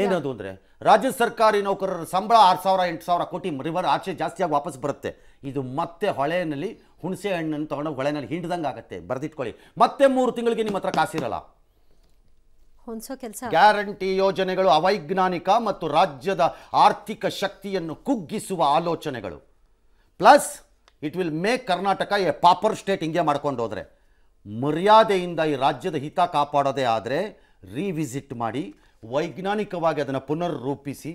ಏನದು ಅಂದರೆ ರಾಜ್ಯ ಸರ್ಕಾರಿ ನೌಕರರ ಸಂಬಳ ಆರು ಸಾವಿರ ಎಂಟು ಸಾವಿರ ಕೋಟಿ ರಿವರ್ ಆಚೆ ಜಾಸ್ತಿಯಾಗಿ ವಾಪಸ್ ಬರುತ್ತೆ ಇದು ಮತ್ತೆ ಹೊಳೆಯಲ್ಲಿ ಹುಣಸೆ ಹಣ್ಣನ್ನು ತಗೊಂಡು ಹೊಳೆನಲ್ಲಿ ಹಿಂಡ್ದಂಗೆ ಆಗುತ್ತೆ ಬರೆದಿಟ್ಕೊಳ್ಳಿ ಮತ್ತೆ ಮೂರು ತಿಂಗಳಿಗೆ ನಿಮ್ಮ ಹತ್ರ ಕಾಸಿರಲ್ಲ ಗ್ಯಾರಂಟಿ ಯೋಜನೆಗಳು ಅವೈಜ್ಞಾನಿಕ ಮತ್ತು ರಾಜ್ಯದ ಆರ್ಥಿಕ ಶಕ್ತಿಯನ್ನು ಕುಗ್ಗಿಸುವ ಆಲೋಚನೆಗಳು plus it will make Karnataka a pauper state ಹಿಂಗೆ ಮಾಡ್ಕೊಂಡು ಹೋದರೆ ಮರ್ಯಾದೆಯಿಂದ ಈ ರಾಜ್ಯದ ಹಿತ ಕಾಪಾಡೋದೇ ಆದರೆ ರಿವಿಸಿಟ್ ಮಾಡಿ ವೈಜ್ಞಾನಿಕವಾಗಿ ಅದನ್ನು ರೂಪಿಸಿ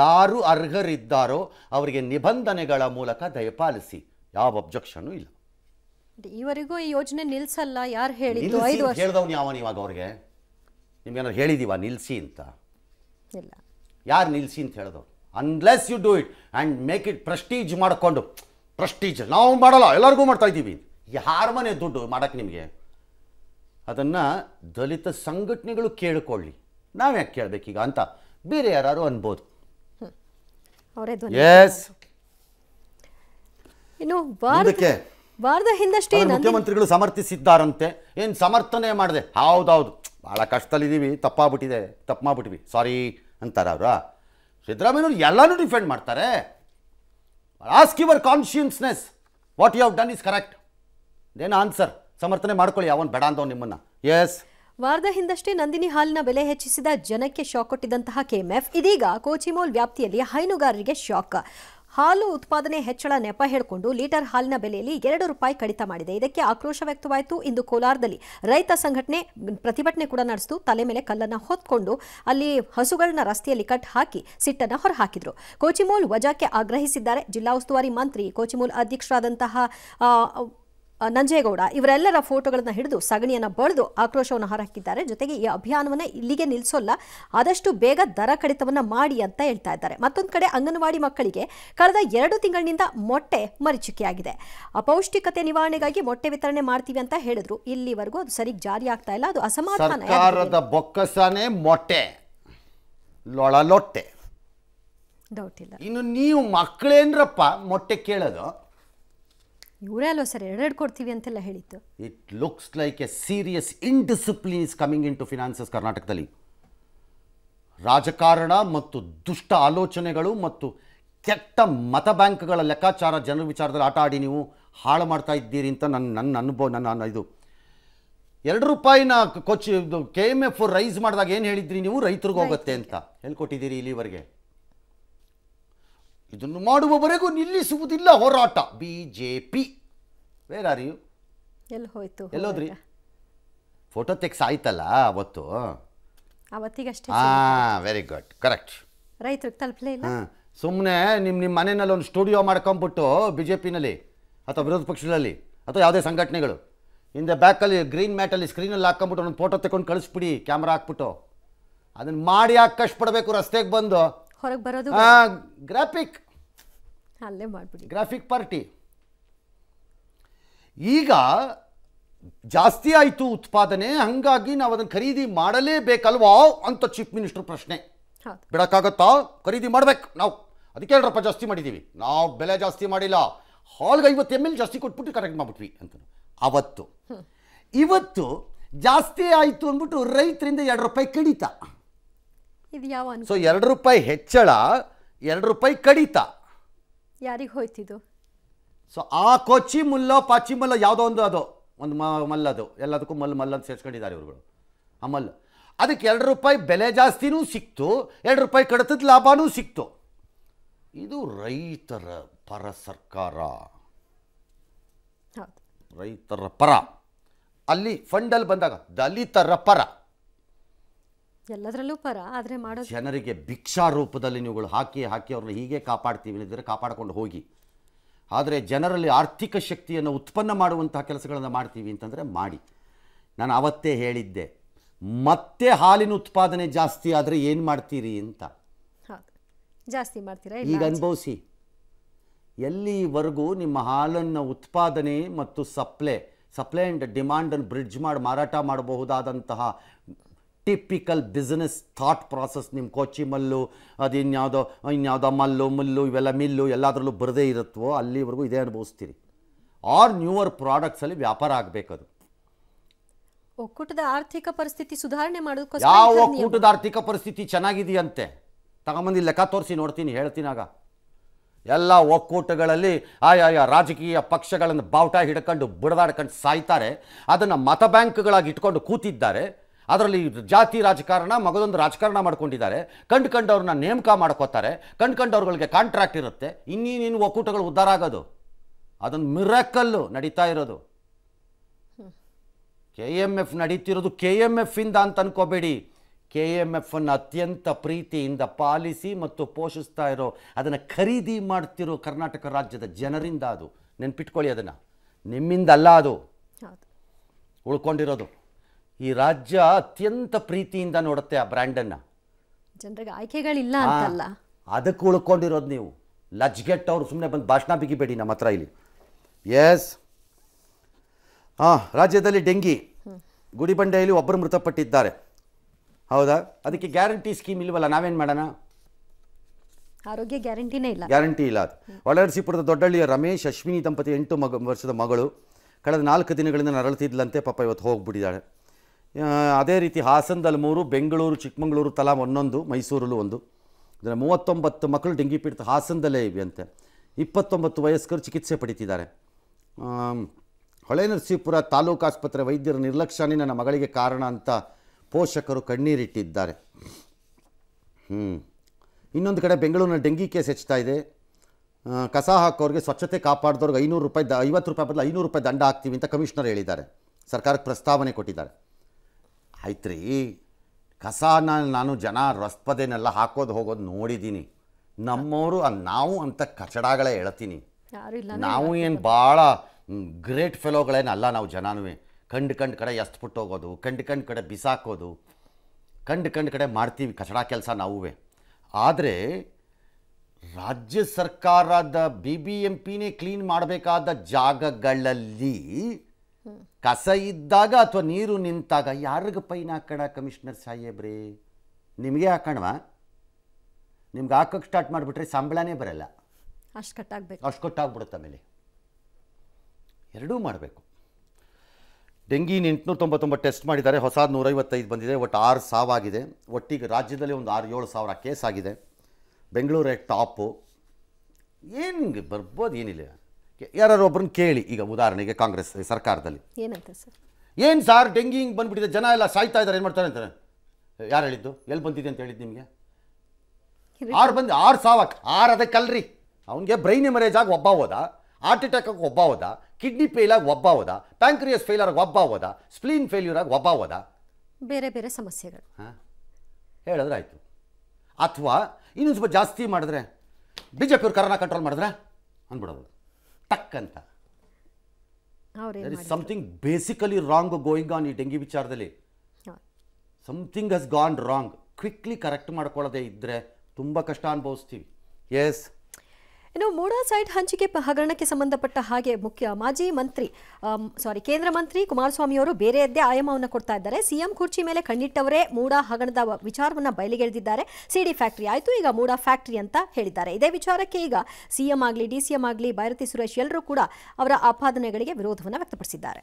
ಯಾರು ಅರ್ಹರಿದ್ದಾರೋ ಅವರಿಗೆ ನಿಬಂಧನೆಗಳ ಮೂಲಕ ದಯಪಾಲಿಸಿ ಯಾವ ಅಬ್ಜೆಕ್ಷನ್ನು ಇಲ್ಲ ಈವರೆಗೂ ಈ ಯೋಜನೆ ನಿಲ್ಸಲ್ಲ ಯಾರು ಹೇಳಿದವನು ಯಾವನು ಇವಾಗ ಅವ್ರಿಗೆ ನಿಮ್ಗೇನಾದ್ರು ಹೇಳಿದೀವ ನಿಲ್ಸಿ ಅಂತ ಇಲ್ಲ ಯಾರು ನಿಲ್ಸಿ ಅಂತ ಹೇಳಿದವ್ರು unless you do it and make it prestige ಮಾಡಿಕೊಂಡು ಪ್ರೆಸ್ಟೀಜ್ ನಾವು ಮಾಡಲ್ಲ ಎಲ್ಲರಿಗೂ ಮಾಡ್ತಾ ಇದ್ದೀವಿ ಯಾರ ಮನೆ ದುಡ್ಡು ಮಾಡೋಕ್ಕೆ ನಿಮಗೆ ಅದನ್ನು ದಲಿತ ಸಂಘಟನೆಗಳು ಕೇಳಿಕೊಳ್ಳಿ ನಾವು ಯಾಕೆ ಕೇಳಬೇಕೀಗ ಅಂತ ಬೇರೆ ಯಾರು ಅನ್ಬೋದು ಎಸ್ ಇನ್ನು ವಾರದ ಹಿಂದಷ್ಟೇ ಮುಖ್ಯಮಂತ್ರಿಗಳು ಸಮರ್ಥಿಸಿದ್ದಾರಂತೆ ಏನು ಸಮರ್ಥನೆ ಮಾಡಿದೆ ಹೌದೌದು ಭಾಳ ಕಷ್ಟದಲ್ಲಿದ್ದೀವಿ ತಪ್ಪಾಗ್ಬಿಟ್ಟಿದೆ ತಪ್ಪು ಮಾಡ್ಬಿಟ್ವಿ ಸಾರಿ ಅಂತಾರೆ ಅವರ ಸಿದ್ದರಾಮಯ್ಯವ್ರು ಎಲ್ಲನೂ ಡಿಫೆಂಡ್ ಮಾಡ್ತಾರೆ ask your consciousness what you have done is correct then answer ಸಮರ್ಥನೆ ಮಾಡ್ಕೊಳ್ಳಿ ಯಾವನ್ ಬೇಡ ಅಂತವ್ ನಿಮ್ಮನ್ನು ಎಸ್ ವಾರದ ಹಿಂದಷ್ಟೇ ನಂದಿನಿ ಹಾಲಿನ ಬೆಲೆ ಹೆಚ್ಚಿಸಿದ ಜನಕ್ಕೆ ಶಾಕ್ ಕೊಟ್ಟಿದ್ದಂತಹ ಕೆಎಂಎಫ್ ಇದೀಗ ಕೋಚಿಮೋಲ್ ವ್ಯಾಪ್ತಿಯಲ್ಲಿ ಹೈನುಗಾರರಿಗೆ ಶಾಕ್ ಹಾಲು ಉತ್ಪಾದನೆ ಹೆಚ್ಚಳ ನೆಪ ಹೇಳಿಕೊಂಡು ಲೀಟರ್ ಹಾಲಿನ ಬೆಲೆಯಲ್ಲಿ ಎರಡು ರೂಪಾಯಿ ಕಡಿತ ಮಾಡಿದೆ ಇದಕ್ಕೆ ಆಕ್ರೋಶ ವ್ಯಕ್ತವಾಯಿತು ಇಂದು ಕೋಲಾರದಲ್ಲಿ ರೈತ ಸಂಘಟನೆ ಪ್ರತಿಭಟನೆ ಕೂಡ ನಡೆಸಿತು ತಲೆ ಮೇಲೆ ಕಲ್ಲನ್ನು ಹೊತ್ಕೊಂಡು ಅಲ್ಲಿ ಹಸುಗಳನ್ನ ರಸ್ತೆಯಲ್ಲಿ ಕಟ್ ಹಾಕಿ ಸಿಟ್ಟನ್ನು ಹೊರಹಾಕಿದ್ರು ಕೋಚಿಮೋಲ್ ವಜಾಕ್ಕೆ ಆಗ್ರಹಿಸಿದ್ದಾರೆ ಜಿಲ್ಲಾ ಉಸ್ತುವಾರಿ ಮಂತ್ರಿ ಕೋಚಿಮೋಲ್ ಅಧ್ಯಕ್ಷರಾದಂತಹ ನಂಜೇಗೌಡ ಇವರೆಲ್ಲರ ಫೋಟೋಗಳನ್ನು ಹಿಡಿದು ಸಗಣಿಯನ್ನು ಬಳಿದು ಆಕ್ರೋಶವನ್ನು ಹೊರಹಾಕಿದ್ದಾರೆ ಜೊತೆಗೆ ಈ ಅಭಿಯಾನವನ್ನು ಇಲ್ಲಿಗೆ ನಿಲ್ಲಿಸೋಲ್ಲ ಆದಷ್ಟು ಬೇಗ ದರ ಕಡಿತವನ್ನು ಮಾಡಿ ಅಂತ ಹೇಳ್ತಾ ಇದ್ದಾರೆ ಮತ್ತೊಂದು ಕಡೆ ಅಂಗನವಾಡಿ ಮಕ್ಕಳಿಗೆ ಕಳೆದ ಎರಡು ತಿಂಗಳಿನಿಂದ ಮೊಟ್ಟೆ ಮರಿಚುಕೆಯಾಗಿದೆ ಅಪೌಷ್ಟಿಕತೆ ನಿವಾರಣೆಗಾಗಿ ಮೊಟ್ಟೆ ವಿತರಣೆ ಮಾಡ್ತೀವಿ ಅಂತ ಹೇಳಿದ್ರು ಇಲ್ಲಿವರೆಗೂ ಅದು ಸರಿ ಜಾರಿ ಆಗ್ತಾ ಇಲ್ಲ ಅದು ಅಸಮಾಧಾನ ಮೊಟ್ಟೆ ಡೌಟ್ ಇಲ್ಲ ಇನ್ನು ನೀವು ಮಕ್ಕಳೇನ್ರಪ್ಪ ಮೊಟ್ಟೆ ಕೇಳೋದು ಇವರೇ ಸರ್ ಎರಡೆರಡು ಕೊಡ್ತೀವಿ ಅಂತೆಲ್ಲ ಹೇಳಿತ್ತು it looks like a serious indiscipline is coming into finances ಕರ್ನಾಟಕದಲ್ಲಿ ರಾಜಕಾರಣ ಮತ್ತು ದುಷ್ಟ ಆಲೋಚನೆಗಳು ಮತ್ತು ಕೆಟ್ಟ ಮತ ಬ್ಯಾಂಕ್ಗಳ ಲೆಕ್ಕಾಚಾರ ಜನರ ವಿಚಾರದಲ್ಲಿ ಆಟ ಆಡಿ ನೀವು ಹಾಳು ಮಾಡ್ತಾ ಇದ್ದೀರಿ ಅಂತ ನನ್ನ ನನ್ನ ಅನುಭವ ನನ್ನ ಇದು ಎರಡು ರೂಪಾಯಿನ ಕೊಚ್ಚಿ ಕೆ ಎಮ್ ಎಫ್ ರೈಸ್ ಮಾಡಿದಾಗ ಏನು ಹೇಳಿದ್ರಿ ನೀವು ರೈತರಿಗೆ ಹೋಗುತ್ತೆ ಅಂತ ಹೇಳ್ಕೊಟ್ಟಿದ್ದೀರಿ ಇಲ್ಲಿವರೆಗೆ ಇದನ್ನು ಮಾಡುವವರೆಗೂ ನಿಲ್ಲಿಸುವುದಿಲ್ಲ ಹೋರಾಟ ಬಿ ಜೆ ಪಿ ಯು ಎಲ್ಲಿ ಹೋಯ್ತು ಎಲ್ಲೋದ್ರಿ ಫೋಟೋ ತೆಗ್ಸ್ ಆಯ್ತಲ್ಲ ಅವತ್ತು ಅವತ್ತಿಗಷ್ಟೇ ಹಾಂ ವೆರಿ ಗುಡ್ ಕರೆಕ್ಟ್ ರೈತರಿಗೆ ತಲುಪಲೇ ಇಲ್ಲ ಸುಮ್ಮನೆ ನಿಮ್ಮ ನಿಮ್ಮ ಮನೆಯಲ್ಲಿ ಒಂದು ಸ್ಟುಡಿಯೋ ಮಾಡ್ಕೊಂಬಿಟ್ಟು ಬಿ ಜೆ ಪಿನಲ್ಲಿ ಅಥವಾ ವಿರೋಧ ಪಕ್ಷಗಳಲ್ಲಿ ಅಥವಾ ಯಾವುದೇ ಸಂಘಟನೆಗಳು ಹಿಂದೆ ಬ್ಯಾಕಲ್ಲಿ ಗ್ರೀನ್ ಮ್ಯಾಟಲ್ಲಿ ಸ್ಕ್ರೀನಲ್ಲಿ ಹಾಕೊಂಬಿಟ್ಟು ಒಂದು ಫೋಟೋ ತಗೊಂಡು ಕಳಿಸ್ಬಿಡಿ ಕ್ಯಾಮ್ರಾ ಹಾಕ್ಬಿಟ್ಟು ಅದನ್ನು ಮಾಡಿ ಯಾಕೆ ಕಷ್ಟಪಡಬೇಕು ರಸ್ತೆಗೆ ಬಂದು ಹೊರಗೆ ಬರೋದು ಗ್ರಾಫಿಕ್ ಅಲ್ಲೇ ಮಾಡಿಬಿಡಿ ಗ್ರಾಫಿಕ್ ಪಾರ್ಟಿ ಈಗ ಜಾಸ್ತಿ ಆಯಿತು ಉತ್ಪಾದನೆ ಹಂಗಾಗಿ ನಾವು ಅದನ್ನು ಖರೀದಿ ಮಾಡಲೇಬೇಕಲ್ವಾ ಅಂತ ಚೀಫ್ ಮಿನಿಸ್ಟರ್ ಪ್ರಶ್ನೆ ಬಿಡೋಕ್ಕಾಗತ್ತಾ ಖರೀದಿ ಮಾಡ್ಬೇಕು ನಾವು ಅದಕ್ಕೆ ಎರಡು ರೂಪಾಯಿ ಜಾಸ್ತಿ ಮಾಡಿದ್ದೀವಿ ನಾವು ಬೆಲೆ ಜಾಸ್ತಿ ಮಾಡಿಲ್ಲ ಹಾಲ್ಗೆ ಐವತ್ತು ಎಮ್ ಎಲ್ ಜಾಸ್ತಿ ಕೊಟ್ಬಿಟ್ಟು ಕರೆಕ್ಟ್ ಮಾಡ್ಬಿಟ್ವಿ ಅಂತ ಅವತ್ತು ಇವತ್ತು ಜಾಸ್ತಿ ಆಯಿತು ಅಂದ್ಬಿಟ್ಟು ರೈತರಿಂದ ಎರಡು ರೂಪಾಯಿ ಕಡಿತ ಇದು ಯಾವ ಸೊ ಎರಡು ರೂಪಾಯಿ ಹೆಚ್ಚಳ ಎರಡು ರೂಪಾಯಿ ಕಡಿತ ಯಾರಿಗೆ ಹೋಯ್ತಿದು ಸೊ ಆ ಕೊಚ್ಚಿ ಮುಲ್ಲ ಪಾಚಿ ಮುಲ್ಲ ಯಾವುದೋ ಒಂದು ಅದು ಒಂದು ಮಲ್ಲದು ಎಲ್ಲದಕ್ಕೂ ಮಲ್ಲ ಅಂತ ಸೇರ್ಕೊಂಡಿದ್ದಾರೆ ಇವರುಗಳು ಆ ಮಲ್ಲು ಅದಕ್ಕೆ ಎರಡು ರೂಪಾಯಿ ಬೆಲೆ ಜಾಸ್ತಿನೂ ಸಿಕ್ತು ಎರಡು ರೂಪಾಯಿ ಕಡಿತದ ಲಾಭನೂ ಸಿಕ್ತು ಇದು ರೈತರ ಪರ ಸರ್ಕಾರ ರೈತರ ಪರ ಅಲ್ಲಿ ಫಂಡಲ್ಲಿ ಬಂದಾಗ ದಲಿತರ ಪರ ಎಲ್ಲದರಲ್ಲೂ ಪರ ಆದರೆ ಮಾಡೋ ಜನರಿಗೆ ಭಿಕ್ಷಾ ರೂಪದಲ್ಲಿ ನೀವುಗಳು ಹಾಕಿ ಹಾಕಿ ಅವ್ರನ್ನ ಹೀಗೆ ಕಾಪಾಡ್ತೀವಿ ಅಂದರೆ ಕಾಪಾಡ್ಕೊಂಡು ಹೋಗಿ ಆದರೆ ಜನರಲ್ಲಿ ಆರ್ಥಿಕ ಶಕ್ತಿಯನ್ನು ಉತ್ಪನ್ನ ಮಾಡುವಂತಹ ಕೆಲಸಗಳನ್ನು ಮಾಡ್ತೀವಿ ಅಂತಂದರೆ ಮಾಡಿ ನಾನು ಅವತ್ತೇ ಹೇಳಿದ್ದೆ ಮತ್ತೆ ಹಾಲಿನ ಉತ್ಪಾದನೆ ಜಾಸ್ತಿ ಆದರೆ ಏನು ಮಾಡ್ತೀರಿ ಅಂತ ಜಾಸ್ತಿ ಮಾಡ್ತೀರಾ ಈಗ ಅನುಭವಿಸಿ ಎಲ್ಲಿವರೆಗೂ ನಿಮ್ಮ ಹಾಲನ್ನು ಉತ್ಪಾದನೆ ಮತ್ತು ಸಪ್ಲೈ ಸಪ್ಲೈ ಆ್ಯಂಡ್ ಡಿಮಾಂಡನ್ನು ಬ್ರಿಡ್ಜ್ ಮಾಡಿ ಮಾರಾಟ ಮಾಡಬಹುದಾದಂತಹ ಟಿಪಿಕಲ್ ಬಿಸ್ನೆಸ್ ಥಾಟ್ ಪ್ರಾಸೆಸ್ ನಿಮ್ಮ ಕೊಚ್ಚಿ ಮಲ್ಲು ಅದು ಇನ್ಯಾವುದೋ ಇನ್ಯಾವುದೋ ಮಲ್ಲು ಮುಲ್ಲು ಇವೆಲ್ಲ ಮಿಲ್ಲು ಎಲ್ಲದರಲ್ಲೂ ಬರದೇ ಇರುತ್ತೋ ಅಲ್ಲಿವರೆಗೂ ಇದೇ ಅನುಭವಿಸ್ತೀರಿ ಆರ್ ನ್ಯೂವರ್ ಪ್ರಾಡಕ್ಟ್ಸಲ್ಲಿ ವ್ಯಾಪಾರ ಆಗಬೇಕದು ಒಕ್ಕೂಟದ ಆರ್ಥಿಕ ಪರಿಸ್ಥಿತಿ ಸುಧಾರಣೆ ಮಾಡೋದಕ್ಕೆ ಯಾವ ಒಕ್ಕೂಟದ ಆರ್ಥಿಕ ಪರಿಸ್ಥಿತಿ ಚೆನ್ನಾಗಿದೆಯಂತೆ ತಗೊಂಬಂದು ಲೆಕ್ಕ ತೋರಿಸಿ ನೋಡ್ತೀನಿ ಹೇಳ್ತೀನಾಗ ಎಲ್ಲ ಒಕ್ಕೂಟಗಳಲ್ಲಿ ಆಯಾಯ ರಾಜಕೀಯ ಪಕ್ಷಗಳನ್ನು ಬಾವುಟ ಹಿಡ್ಕೊಂಡು ಬಡದಾಡ್ಕೊಂಡು ಸಾಯ್ತಾರೆ ಅದನ್ನು ಮತ ಬ್ಯಾಂಕ್ಗಳಾಗಿ ಇಟ್ಕೊಂಡು ಕೂತಿದ್ದಾರೆ ಅದರಲ್ಲಿ ಜಾತಿ ರಾಜಕಾರಣ ಮಗದೊಂದು ರಾಜಕಾರಣ ಮಾಡ್ಕೊಂಡಿದ್ದಾರೆ ಕಂಡು ಕಂಡವ್ರನ್ನ ನೇಮಕ ಮಾಡ್ಕೋತಾರೆ ಕಂಡು ಕಂಡವ್ರಗಳಿಗೆ ಕಾಂಟ್ರಾಕ್ಟ್ ಇರುತ್ತೆ ಇನ್ನೇನೇನು ಒಕ್ಕೂಟಗಳು ಉದ್ಧಾರ ಆಗೋದು ಅದೊಂದು ಮಿರಕಲ್ಲು ನಡೀತಾ ಇರೋದು ಕೆ ಎಮ್ ಎಫ್ ನಡೀತಿರೋದು ಕೆ ಎಮ್ ಎಫ್ ಇಂದ ಅಂತ ಅನ್ಕೋಬೇಡಿ ಕೆ ಎಮ್ ಅನ್ನು ಅತ್ಯಂತ ಪ್ರೀತಿಯಿಂದ ಪಾಲಿಸಿ ಮತ್ತು ಪೋಷಿಸ್ತಾ ಇರೋ ಅದನ್ನು ಖರೀದಿ ಮಾಡ್ತಿರೋ ಕರ್ನಾಟಕ ರಾಜ್ಯದ ಜನರಿಂದ ಅದು ನೆನ್ಪಿಟ್ಕೊಳ್ಳಿ ಅದನ್ನು ನಿಮ್ಮಿಂದ ಅಲ್ಲ ಅದು ಉಳ್ಕೊಂಡಿರೋದು ಈ ರಾಜ್ಯ ಅತ್ಯಂತ ಪ್ರೀತಿಯಿಂದ ನೋಡುತ್ತೆ ಆ ಬ್ರ್ಯಾಂಡನ್ನು ಜನರಿಗೆ ಆಯ್ಕೆಗಳಿಲ್ಲ ಅಂತಲ್ಲ ಅದಕ್ಕೆ ಉಳ್ಕೊಂಡಿರೋದು ನೀವು ಲಜ್ಗೆಟ್ ಅವರು ಸುಮ್ಮನೆ ಬಂದು ಭಾಷಣ ಬಿಗಿಬೇಡಿ ನಮ್ಮ ಹತ್ರ ಇಲ್ಲಿ ಎಸ್ ಹಾಂ ರಾಜ್ಯದಲ್ಲಿ ಡೆಂಗಿ ಗುಡಿಬಂಡೆಯಲ್ಲಿ ಒಬ್ಬರು ಮೃತಪಟ್ಟಿದ್ದಾರೆ ಹೌದಾ ಅದಕ್ಕೆ ಗ್ಯಾರಂಟಿ ಸ್ಕೀಮ್ ಇಲ್ವಲ್ಲ ನಾವೇನು ಮಾಡೋಣ ಆರೋಗ್ಯ ಗ್ಯಾರಂಟಿನೇ ಇಲ್ಲ ಗ್ಯಾರಂಟಿ ಇಲ್ಲ ಒಳಸಿಪುರದ ದೊಡ್ಡಳ್ಳಿಯ ರಮೇಶ್ ಅಶ್ವಿನಿ ದಂಪತಿ ಎಂಟು ಮಗ ವರ್ಷದ ಮಗಳು ಕಳೆದ ನಾಲ್ಕು ದಿನಗಳಿಂದ ನರಳುತ್ತಿದ್ಲಂತೆ ಪಾಪ ಇವತ್ತು ಹೋಗ್ಬಿಟ್ಟಿದ್ದಾಳೆ ಅದೇ ರೀತಿ ಹಾಸನದಲ್ಲಿ ಮೂರು ಬೆಂಗಳೂರು ಚಿಕ್ಕಮಗಳೂರು ತಲಾ ಒಂದೊಂದು ಮೈಸೂರಲ್ಲೂ ಒಂದು ಅಂದರೆ ಮೂವತ್ತೊಂಬತ್ತು ಮಕ್ಕಳು ಡೆಂಗಿ ಪೀಡಿತ ಹಾಸನದಲ್ಲೇ ಇವೆಯಂತೆ ಇಪ್ಪತ್ತೊಂಬತ್ತು ವಯಸ್ಕರು ಚಿಕಿತ್ಸೆ ಪಡಿತಿದ್ದಾರೆ ಹೊಳೆ ನರಸೀಪುರ ತಾಲೂಕು ಆಸ್ಪತ್ರೆ ವೈದ್ಯರ ನಿರ್ಲಕ್ಷ್ಯನೇ ನನ್ನ ಮಗಳಿಗೆ ಕಾರಣ ಅಂತ ಪೋಷಕರು ಕಣ್ಣೀರಿಟ್ಟಿದ್ದಾರೆ ಹ್ಞೂ ಇನ್ನೊಂದು ಕಡೆ ಬೆಂಗಳೂರಿನ ಡೆಂಗಿ ಕೇಸ್ ಹೆಚ್ಚುತ್ತಾ ಇದೆ ಕಸ ಹಾಕೋರಿಗೆ ಸ್ವಚ್ಛತೆ ಕಾಪಾಡಿದವ್ರಿಗೆ ಐನೂರು ರೂಪಾಯಿ ದ ಐವತ್ತು ರೂಪಾಯಿ ಬದಲು ಐನೂರು ರೂಪಾಯಿ ದಂಡ ಹಾಕ್ತೀವಿ ಅಂತ ಕಮಿಷನರ್ ಹೇಳಿದ್ದಾರೆ ಸರ್ಕಾರಕ್ಕೆ ಪ್ರಸ್ತಾವನೆ ಕೊಟ್ಟಿದ್ದಾರೆ ಆಯ್ತು ರೀ ಕಸಾನ ನಾನು ಜನ ರಸ್ಪದೇನೆಲ್ಲ ಹಾಕೋದು ಹೋಗೋದು ನೋಡಿದ್ದೀನಿ ನಮ್ಮವರು ನಾವು ಅಂತ ಕಚಡಗಳೇ ಹೇಳ್ತೀನಿ ನಾವು ಏನು ಭಾಳ ಗ್ರೇಟ್ ಫೆಲೋಗಳೇನಲ್ಲ ನಾವು ಜನನೂ ಕಂಡು ಕಂಡು ಕಡೆ ಎಷ್ಟು ಬಿಟ್ಟು ಹೋಗೋದು ಕಂಡು ಕಂಡು ಕಡೆ ಬಿಸಾಕೋದು ಕಂಡು ಕಂಡು ಕಡೆ ಮಾಡ್ತೀವಿ ಕಚಡ ಕೆಲಸ ನಾವೇ ಆದರೆ ರಾಜ್ಯ ಸರ್ಕಾರದ ಬಿ ಬಿ ಎಂ ಪಿನೇ ಕ್ಲೀನ್ ಮಾಡಬೇಕಾದ ಜಾಗಗಳಲ್ಲಿ ಕಸ ಇದ್ದಾಗ ಅಥವಾ ನೀರು ನಿಂತಾಗ ಯಾರಿಗ ಪೈನ್ ಹಾಕೋಣ ಕಮಿಷನರ್ ಸಾಹೇಬ್ರಿ ನಿಮಗೆ ಹಾಕಣವಾ ನಿಮ್ಗೆ ಹಾಕೋಕ್ಕೆ ಸ್ಟಾರ್ಟ್ ಮಾಡಿಬಿಟ್ರೆ ಸಂಬಳನೇ ಬರಲ್ಲ ಅಷ್ಟು ಕಟ್ಟಾಗಬೇಕು ಅಷ್ಟು ಕಟ್ಟಾಗ್ಬಿಡುತ್ತೆ ಆಮೇಲೆ ಎರಡೂ ಮಾಡಬೇಕು ಡೆಂಗಿ ಎಂಟುನೂರ ತೊಂಬತ್ತೊಂಬತ್ತು ಟೆಸ್ಟ್ ಮಾಡಿದ್ದಾರೆ ಹೊಸದು ನೂರೈವತ್ತೈದು ಬಂದಿದೆ ಒಟ್ಟು ಆರು ಸಾವಾಗಿದೆ ಒಟ್ಟಿಗೆ ರಾಜ್ಯದಲ್ಲಿ ಒಂದು ಆರು ಏಳು ಸಾವಿರ ಕೇಸ್ ಆಗಿದೆ ಬೆಂಗಳೂರೇ ಟಾಪು ಏನು ಬರ್ಬೋದು ಏನಿಲ್ಲ ಯಾರು ಒಬ್ಬರನ್ನ ಕೇಳಿ ಈಗ ಉದಾಹರಣೆಗೆ ಕಾಂಗ್ರೆಸ್ ಸರ್ಕಾರದಲ್ಲಿ ಏನಂತ ಸರ್ ಏನು ಸಾರ್ ಡೆಂಗಿ ಹಿಂಗೆ ಬಂದ್ಬಿಟ್ಟಿದೆ ಜನ ಎಲ್ಲ ಸಾಯ್ತಾ ಇದ್ದಾರೆ ಏನು ಮಾಡ್ತಾರೆ ಅಂತಾರೆ ಯಾರು ಹೇಳಿದ್ದು ಎಲ್ಲಿ ಬಂದಿದೆ ಅಂತ ಹೇಳಿದ್ದು ನಿಮಗೆ ಆರು ಬಂದು ಆರು ಸಾವಕ್ಕೆ ಆರು ಕಲ್ರಿ ಅವನಿಗೆ ಬ್ರೈನ್ ಮರೇಜ್ ಆಗಿ ಒಬ್ಬ ಹೋದ ಹಾರ್ಟ್ ಅಟ್ಯಾಕ್ ಆಗಿ ಒಬ್ಬ ಹೋದ ಕಿಡ್ನಿ ಫೇಲ್ ಆಗಿ ಒಬ್ಬ ಹೋದ ಪ್ಯಾಂಕ್ರಿಯಸ್ ಫೇಲ್ಯೂರ್ ಆಗಿ ಒಬ್ಬ ಹೋದ ಸ್ಪ್ಲೀನ್ ಫೇಲ್ಯೂರ್ ಆಗಿ ಒಬ್ಬ ಹೋದ ಬೇರೆ ಬೇರೆ ಸಮಸ್ಯೆಗಳು ಹಾಂ ಹೇಳಿದ್ರೆ ಆಯಿತು ಅಥವಾ ಇನ್ನೊಂದು ಸ್ವಲ್ಪ ಜಾಸ್ತಿ ಮಾಡಿದ್ರೆ ಬಿ ಜೆ ಪಿಯವ್ರು ಕರೋನಾ ಕಂಟ್ರೋಲ್ ಮಾಡಿದ್ರೆ ಅಂದ್ಬಿಡೋದು ಟಕ್ ಅಂತ something basically wrong going on ಈ ಡೆಂಗಿ ವಿಚಾರದಲ್ಲಿ something has gone wrong quickly correct ಮಾಡ್ಕೊಳ್ಳೋದೇ ಇದ್ರೆ ತುಂಬಾ ಕಷ್ಟ ಅನುಭವಿಸ್ತೀವಿ ಎಸ್ ಇನ್ನು ಮೂಡಾ ಸೈಟ್ ಹಂಚಿಕೆ ಹಗರಣಕ್ಕೆ ಸಂಬಂಧಪಟ್ಟ ಹಾಗೆ ಮುಖ್ಯ ಮಾಜಿ ಮಂತ್ರಿ ಸಾರಿ ಕೇಂದ್ರ ಮಂತ್ರಿ ಕುಮಾರಸ್ವಾಮಿ ಅವರು ಬೇರೆಯದ್ದೇ ಆಯಾಮವನ್ನು ಕೊಡ್ತಾ ಇದ್ದಾರೆ ಸಿಎಂ ಕುರ್ಚಿ ಮೇಲೆ ಕಣ್ಣಿಟ್ಟವರೇ ಮೂಡಾ ಹಗರಣದ ವಿಚಾರವನ್ನು ಬಯಲಿಗೆಳೆದಿದ್ದಾರೆ ಸಿಡಿ ಫ್ಯಾಕ್ಟರಿ ಆಯಿತು ಈಗ ಮೂಡಾ ಫ್ಯಾಕ್ಟರಿ ಅಂತ ಹೇಳಿದ್ದಾರೆ ಇದೇ ವಿಚಾರಕ್ಕೆ ಈಗ ಸಿಎಂ ಆಗಲಿ ಡಿ ಆಗಲಿ ಭೈರತಿ ಸುರೇಶ್ ಎಲ್ಲರೂ ಕೂಡ ಅವರ ಆಪಾದನೆಗಳಿಗೆ ವಿರೋಧವನ್ನು ವ್ಯಕ್ತಪಡಿಸಿದ್ದಾರೆ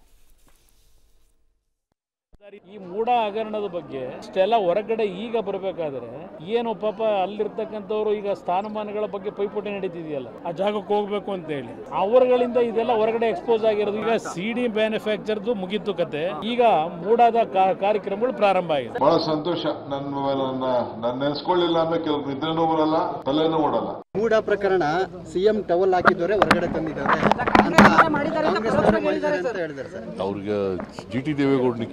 ಈ ಮೂಡ ಹಗರಣದ ಬಗ್ಗೆ ಇಷ್ಟೆಲ್ಲ ಹೊರಗಡೆ ಈಗ ಬರಬೇಕಾದ್ರೆ ಏನು ಪಾಪ ಅಲ್ಲಿರ್ತಕ್ಕಂಥವ್ರು ಈಗ ಸ್ಥಾನಮಾನಗಳ ಬಗ್ಗೆ ಪೈಪೋಟಿ ನಡೀತಿದೆಯಲ್ಲ ಆ ಜಾಗಕ್ಕೆ ಹೋಗ್ಬೇಕು ಅಂತ ಹೇಳಿ ಅವರುಗಳಿಂದ ಇದೆಲ್ಲ ಹೊರಗಡೆ ಎಕ್ಸ್ಪೋಸ್ ಆಗಿರೋದು ಈಗ ಸಿಡಿ ಮ್ಯಾನುಫ್ಯಾಕ್ಚರ್ ಮುಗಿತು ಕತೆ ಈಗ ಮೂಡಾದ ಕಾರ್ಯಕ್ರಮಗಳು ಪ್ರಾರಂಭ ಆಗಿದೆ ಬಹಳ ಸಂತೋಷ ನನ್ನ ನನ್ನ ನೆನೆಸ್ಕೊಳ್ಳಿಲ್ಲ ಅಂದ್ರೆ ಕೆಲವರು ನಿದ್ರೆ ಬರಲ್ಲ ತಲೆನೂ ಓಡಲ್ಲ ಮೂಡ ಪ್ರಕರಣ ಸಿಎಂ ಟವಲ್ ಹಾಕಿದವರೇ ಹೊರಗಡೆ ತಂದಿದ್ದಾರೆ ಅವ್ರಿಗೆ ಜಿ ಟಿ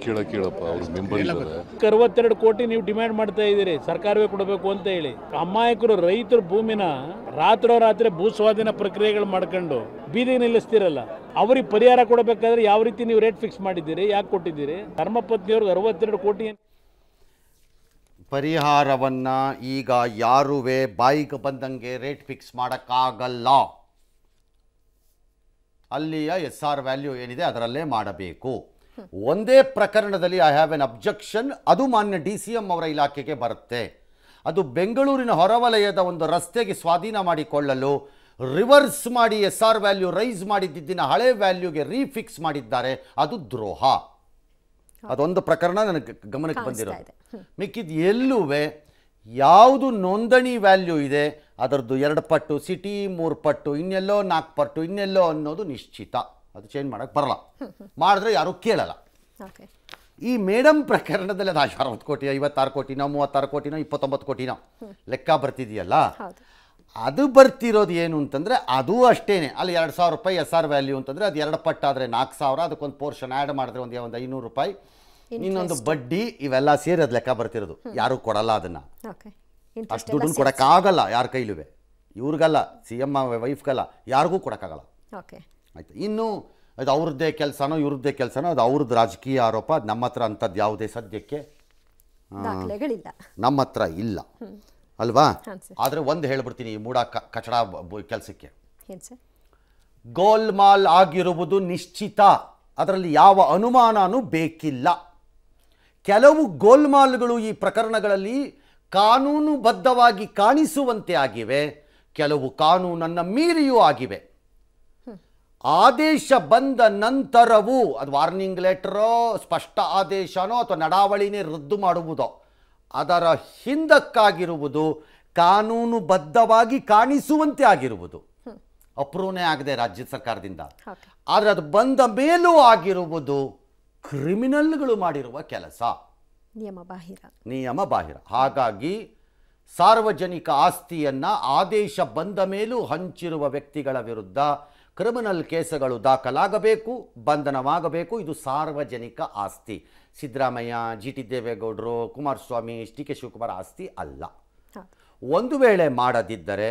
ಕೇಳಕ್ಕೆ ಹೇಳಪ್ಪ ಅರವತ್ತೆರಡು ಕೋಟಿ ನೀವು ಡಿಮ್ಯಾಂಡ್ ಮಾಡ್ತಾ ಇದ್ದೀರಿ ಸರ್ಕಾರವೇ ಕೊಡಬೇಕು ಅಂತ ಹೇಳಿ ಅಮಾಯಕರು ರೈತರ ಭೂಮಿನ ರಾತ್ರೋ ರಾತ್ರಿ ಭೂ ಸ್ವಾಧೀನ ಪ್ರಕ್ರಿಯೆಗಳು ಮಾಡ್ಕೊಂಡು ಬೀದಿ ನಿಲ್ಲಿಸ್ತಿರಲ್ಲ ಅವ್ರಿಗೆ ಪರಿಹಾರ ಕೊಡಬೇಕಾದ್ರೆ ಯಾವ ರೀತಿ ನೀವು ರೇಟ್ ಫಿಕ್ಸ್ ಮಾಡಿದ್ದೀರಿ ಯಾಕೆ ಕೊಟ್ಟಿದ್ದೀರಿ ಧರ್ಮಪತ್ನಿಯವ್ರಿಗೆ ಅರವತ್ತೆರಡು ಕೋಟಿ ಪರಿಹಾರವನ್ನ ಈಗ ಯಾರುವೇ ಬಾಯಿಗೆ ಬಂದಂಗೆ ರೇಟ್ ಫಿಕ್ಸ್ ಮಾಡೋಕ್ಕಾಗಲ್ಲ ಅಲ್ಲಿಯ ಎಸ್ ಆರ್ ವ್ಯಾಲ್ಯೂ ಏನಿದೆ ಅದರಲ್ಲೇ ಮಾಡಬೇಕು ಒಂದೇ ಪ್ರಕರಣದಲ್ಲಿ ಐ ಹ್ಯಾವ್ ಎನ್ ಅಬ್ಜೆಕ್ಷನ್ ಅದು ಮಾನ್ಯ ಡಿ ಸಿ ಎಂ ಅವರ ಇಲಾಖೆಗೆ ಬರುತ್ತೆ ಅದು ಬೆಂಗಳೂರಿನ ಹೊರವಲಯದ ಒಂದು ರಸ್ತೆಗೆ ಸ್ವಾಧೀನ ಮಾಡಿಕೊಳ್ಳಲು ರಿವರ್ಸ್ ಮಾಡಿ ಎಸ್ ಆರ್ ವ್ಯಾಲ್ಯೂ ರೈಸ್ ಮಾಡಿದ್ದಿದ್ದಿನ ಹಳೆ ವ್ಯಾಲ್ಯೂಗೆ ರೀಫಿಕ್ಸ್ ಮಾಡಿದ್ದಾರೆ ಅದು ದ್ರೋಹ ಅದೊಂದು ಪ್ರಕರಣ ನನಗೆ ಗಮನಕ್ಕೆ ಬಂದಿರೋದು ಮಿಕ್ಕಿದ ಎಲ್ಲುವೆ ಯಾವುದು ನೋಂದಣಿ ವ್ಯಾಲ್ಯೂ ಇದೆ ಅದರದ್ದು ಎರಡು ಪಟ್ಟು ಸಿಟಿ ಮೂರು ಪಟ್ಟು ಇನ್ನೆಲ್ಲೋ ನಾಲ್ಕು ಪಟ್ಟು ಇನ್ನೆಲ್ಲೋ ಅನ್ನೋದು ನಿಶ್ಚಿತ ಅದು ಚೇಂಜ್ ಮಾಡೋಕ್ಕೆ ಬರಲ್ಲ ಮಾಡಿದ್ರೆ ಯಾರೂ ಕೇಳಲ್ಲ ಈ ಮೇಡಮ್ ಪ್ರಕರಣದಲ್ಲಿ ಅದು ಅರವತ್ತು ಕೋಟಿ ಐವತ್ತಾರು ಕೋಟಿನೋ ಮೂವತ್ತಾರು ಕೋಟಿನೋ ಇಪ್ಪತ್ತೊಂಬತ್ತು ಕೋಟಿನೋ ಲೆಕ್ಕ ಬರ್ತಿದೆಯಲ್ಲ ಅದು ಬರ್ತಿರೋದು ಏನು ಅಂತಂದರೆ ಅದು ಅಷ್ಟೇನೆ ಅಲ್ಲಿ ಎರಡು ಸಾವಿರ ರೂಪಾಯಿ ಎಸ್ ಆರ್ ವ್ಯಾಲ್ಯೂ ಅಂತಂದರೆ ಅದು ಎರಡು ಪಟ್ಟಾದರೆ ನಾಲ್ಕು ಸಾವಿರ ಅದಕ್ಕೊಂದು ಪೋರ್ಷನ್ ಆ್ಯಡ್ ಮಾಡಿದ್ರೆ ಒಂದು ಒಂದು ಐನೂರು ರೂಪಾಯಿ ಇನ್ನೊಂದು ಬಡ್ಡಿ ಇವೆಲ್ಲ ಸೇರಿ ಅದು ಲೆಕ್ಕ ಬರ್ತಿರೋದು ಯಾರೂ ಕೊಡಲ್ಲ ಅದನ್ನು ಅಷ್ಟು ದುಡ್ಡು ಕೊಡೋಕ್ಕಾಗಲ್ಲ ಯಾರ ಕೈಲೂ ಇವ್ರಿಗಲ್ಲ ಸಿ ಎಮ್ ವೈಫ್ಗಲ್ಲ ಯಾರಿಗೂ ಕೊಡೋಕ್ಕಾಗಲ್ಲ ಓಕೆ ಆಯಿತು ಇನ್ನು ಅದು ಅವ್ರದ್ದೇ ಕೆಲಸನೋ ಇವ್ರದ್ದೇ ಕೆಲಸನೋ ಅದು ಅವ್ರದ್ದು ರಾಜಕೀಯ ಆರೋಪ ನಮ್ಮ ಹತ್ರ ಅಂಥದ್ದು ಯಾವುದೇ ಸದ್ಯಕ್ಕೆ ನಮ್ಮ ಹತ್ರ ಇಲ್ಲ ಅಲ್ವಾ ಆದರೆ ಒಂದು ಹೇಳ್ಬಿಡ್ತೀನಿ ಈ ಮೂಡ ಕಚಡ ಕೆಲಸಕ್ಕೆ ಗೋಲ್ಮಾಲ್ ಆಗಿರುವುದು ನಿಶ್ಚಿತ ಅದರಲ್ಲಿ ಯಾವ ಅನುಮಾನನೂ ಬೇಕಿಲ್ಲ ಕೆಲವು ಗೋಲ್ಮಾಲ್ಗಳು ಈ ಪ್ರಕರಣಗಳಲ್ಲಿ ಕಾನೂನುಬದ್ಧವಾಗಿ ಕಾಣಿಸುವಂತೆ ಆಗಿವೆ ಕೆಲವು ಕಾನೂನನ್ನು ಮೀರಿಯೂ ಆಗಿವೆ ಆದೇಶ ಬಂದ ನಂತರವೂ ಅದು ವಾರ್ನಿಂಗ್ ಲೆಟ್ರೋ ಸ್ಪಷ್ಟ ಆದೇಶನೋ ಅಥವಾ ನಡಾವಳಿನೇ ರದ್ದು ಮಾಡುವುದೋ ಅದರ ಹಿಂದಕ್ಕಾಗಿರುವುದು ಕಾನೂನುಬದ್ಧವಾಗಿ ಕಾಣಿಸುವಂತೆ ಆಗಿರುವುದು ಅಪ್ರೂವ್ನೇ ಆಗದೆ ರಾಜ್ಯ ಸರ್ಕಾರದಿಂದ ಆದರೆ ಅದು ಬಂದ ಮೇಲೂ ಆಗಿರುವುದು ಕ್ರಿಮಿನಲ್ಗಳು ಮಾಡಿರುವ ಕೆಲಸ ನಿಯಮ ಬಾಹಿರ ನಿಯಮ ಬಾಹಿರ ಹಾಗಾಗಿ ಸಾರ್ವಜನಿಕ ಆಸ್ತಿಯನ್ನು ಆದೇಶ ಬಂದ ಮೇಲೂ ಹಂಚಿರುವ ವ್ಯಕ್ತಿಗಳ ವಿರುದ್ಧ ಕ್ರಿಮಿನಲ್ ಕೇಸುಗಳು ದಾಖಲಾಗಬೇಕು ಬಂಧನವಾಗಬೇಕು ಇದು ಸಾರ್ವಜನಿಕ ಆಸ್ತಿ ಸಿದ್ದರಾಮಯ್ಯ ಜಿ ಟಿ ದೇವೇಗೌಡರು Kumaraswamy H D K Shivakumar ಆಸ್ತಿ ಅಲ್ಲ ಒಂದು ವೇಳೆ ಮಾಡದಿದ್ದರೆ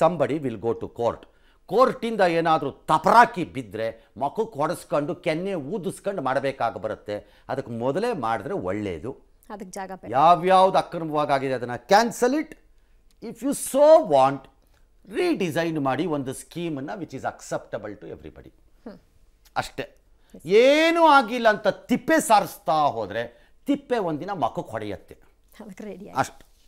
somebody will go to court ಕೋರ್ಟಿಂದ ಏನಾದರೂ ತಪರಾಕಿ ಬಿದ್ದರೆ ಮಕ್ಕಳು ಹೊಡೆಸ್ಕೊಂಡು ಕೆನ್ನೆ ಊದಿಸ್ಕೊಂಡು ಮಾಡಬೇಕಾಗಿ ಬರುತ್ತೆ ಅದಕ್ಕೆ ಮೊದಲೇ ಮಾಡಿದ್ರೆ ಒಳ್ಳೆಯದು ಅದಕ್ಕೆ ಜಾಗ ಯಾವ್ಯಾವ್ದು ಅಕ್ರಮವಾಗಿದೆ ಅದನ್ನು cancel it if you so want redesign ಮಾಡಿ ಒಂದು ಸ್ಕೀಮನ್ನು which is acceptable to everybody ಅಷ್ಟೇ ಏನೂ ಆಗಿಲ್ಲ ಅಂತ ತಿಪ್ಪೆ ಸಾರಿಸ್ತಾ ಹೋದರೆ ತಿಪ್ಪೆ ಒಂದಿನ ಮಕ್ಕ ಹೊಡೆಯತ್ತೆ ಅಷ್ಟು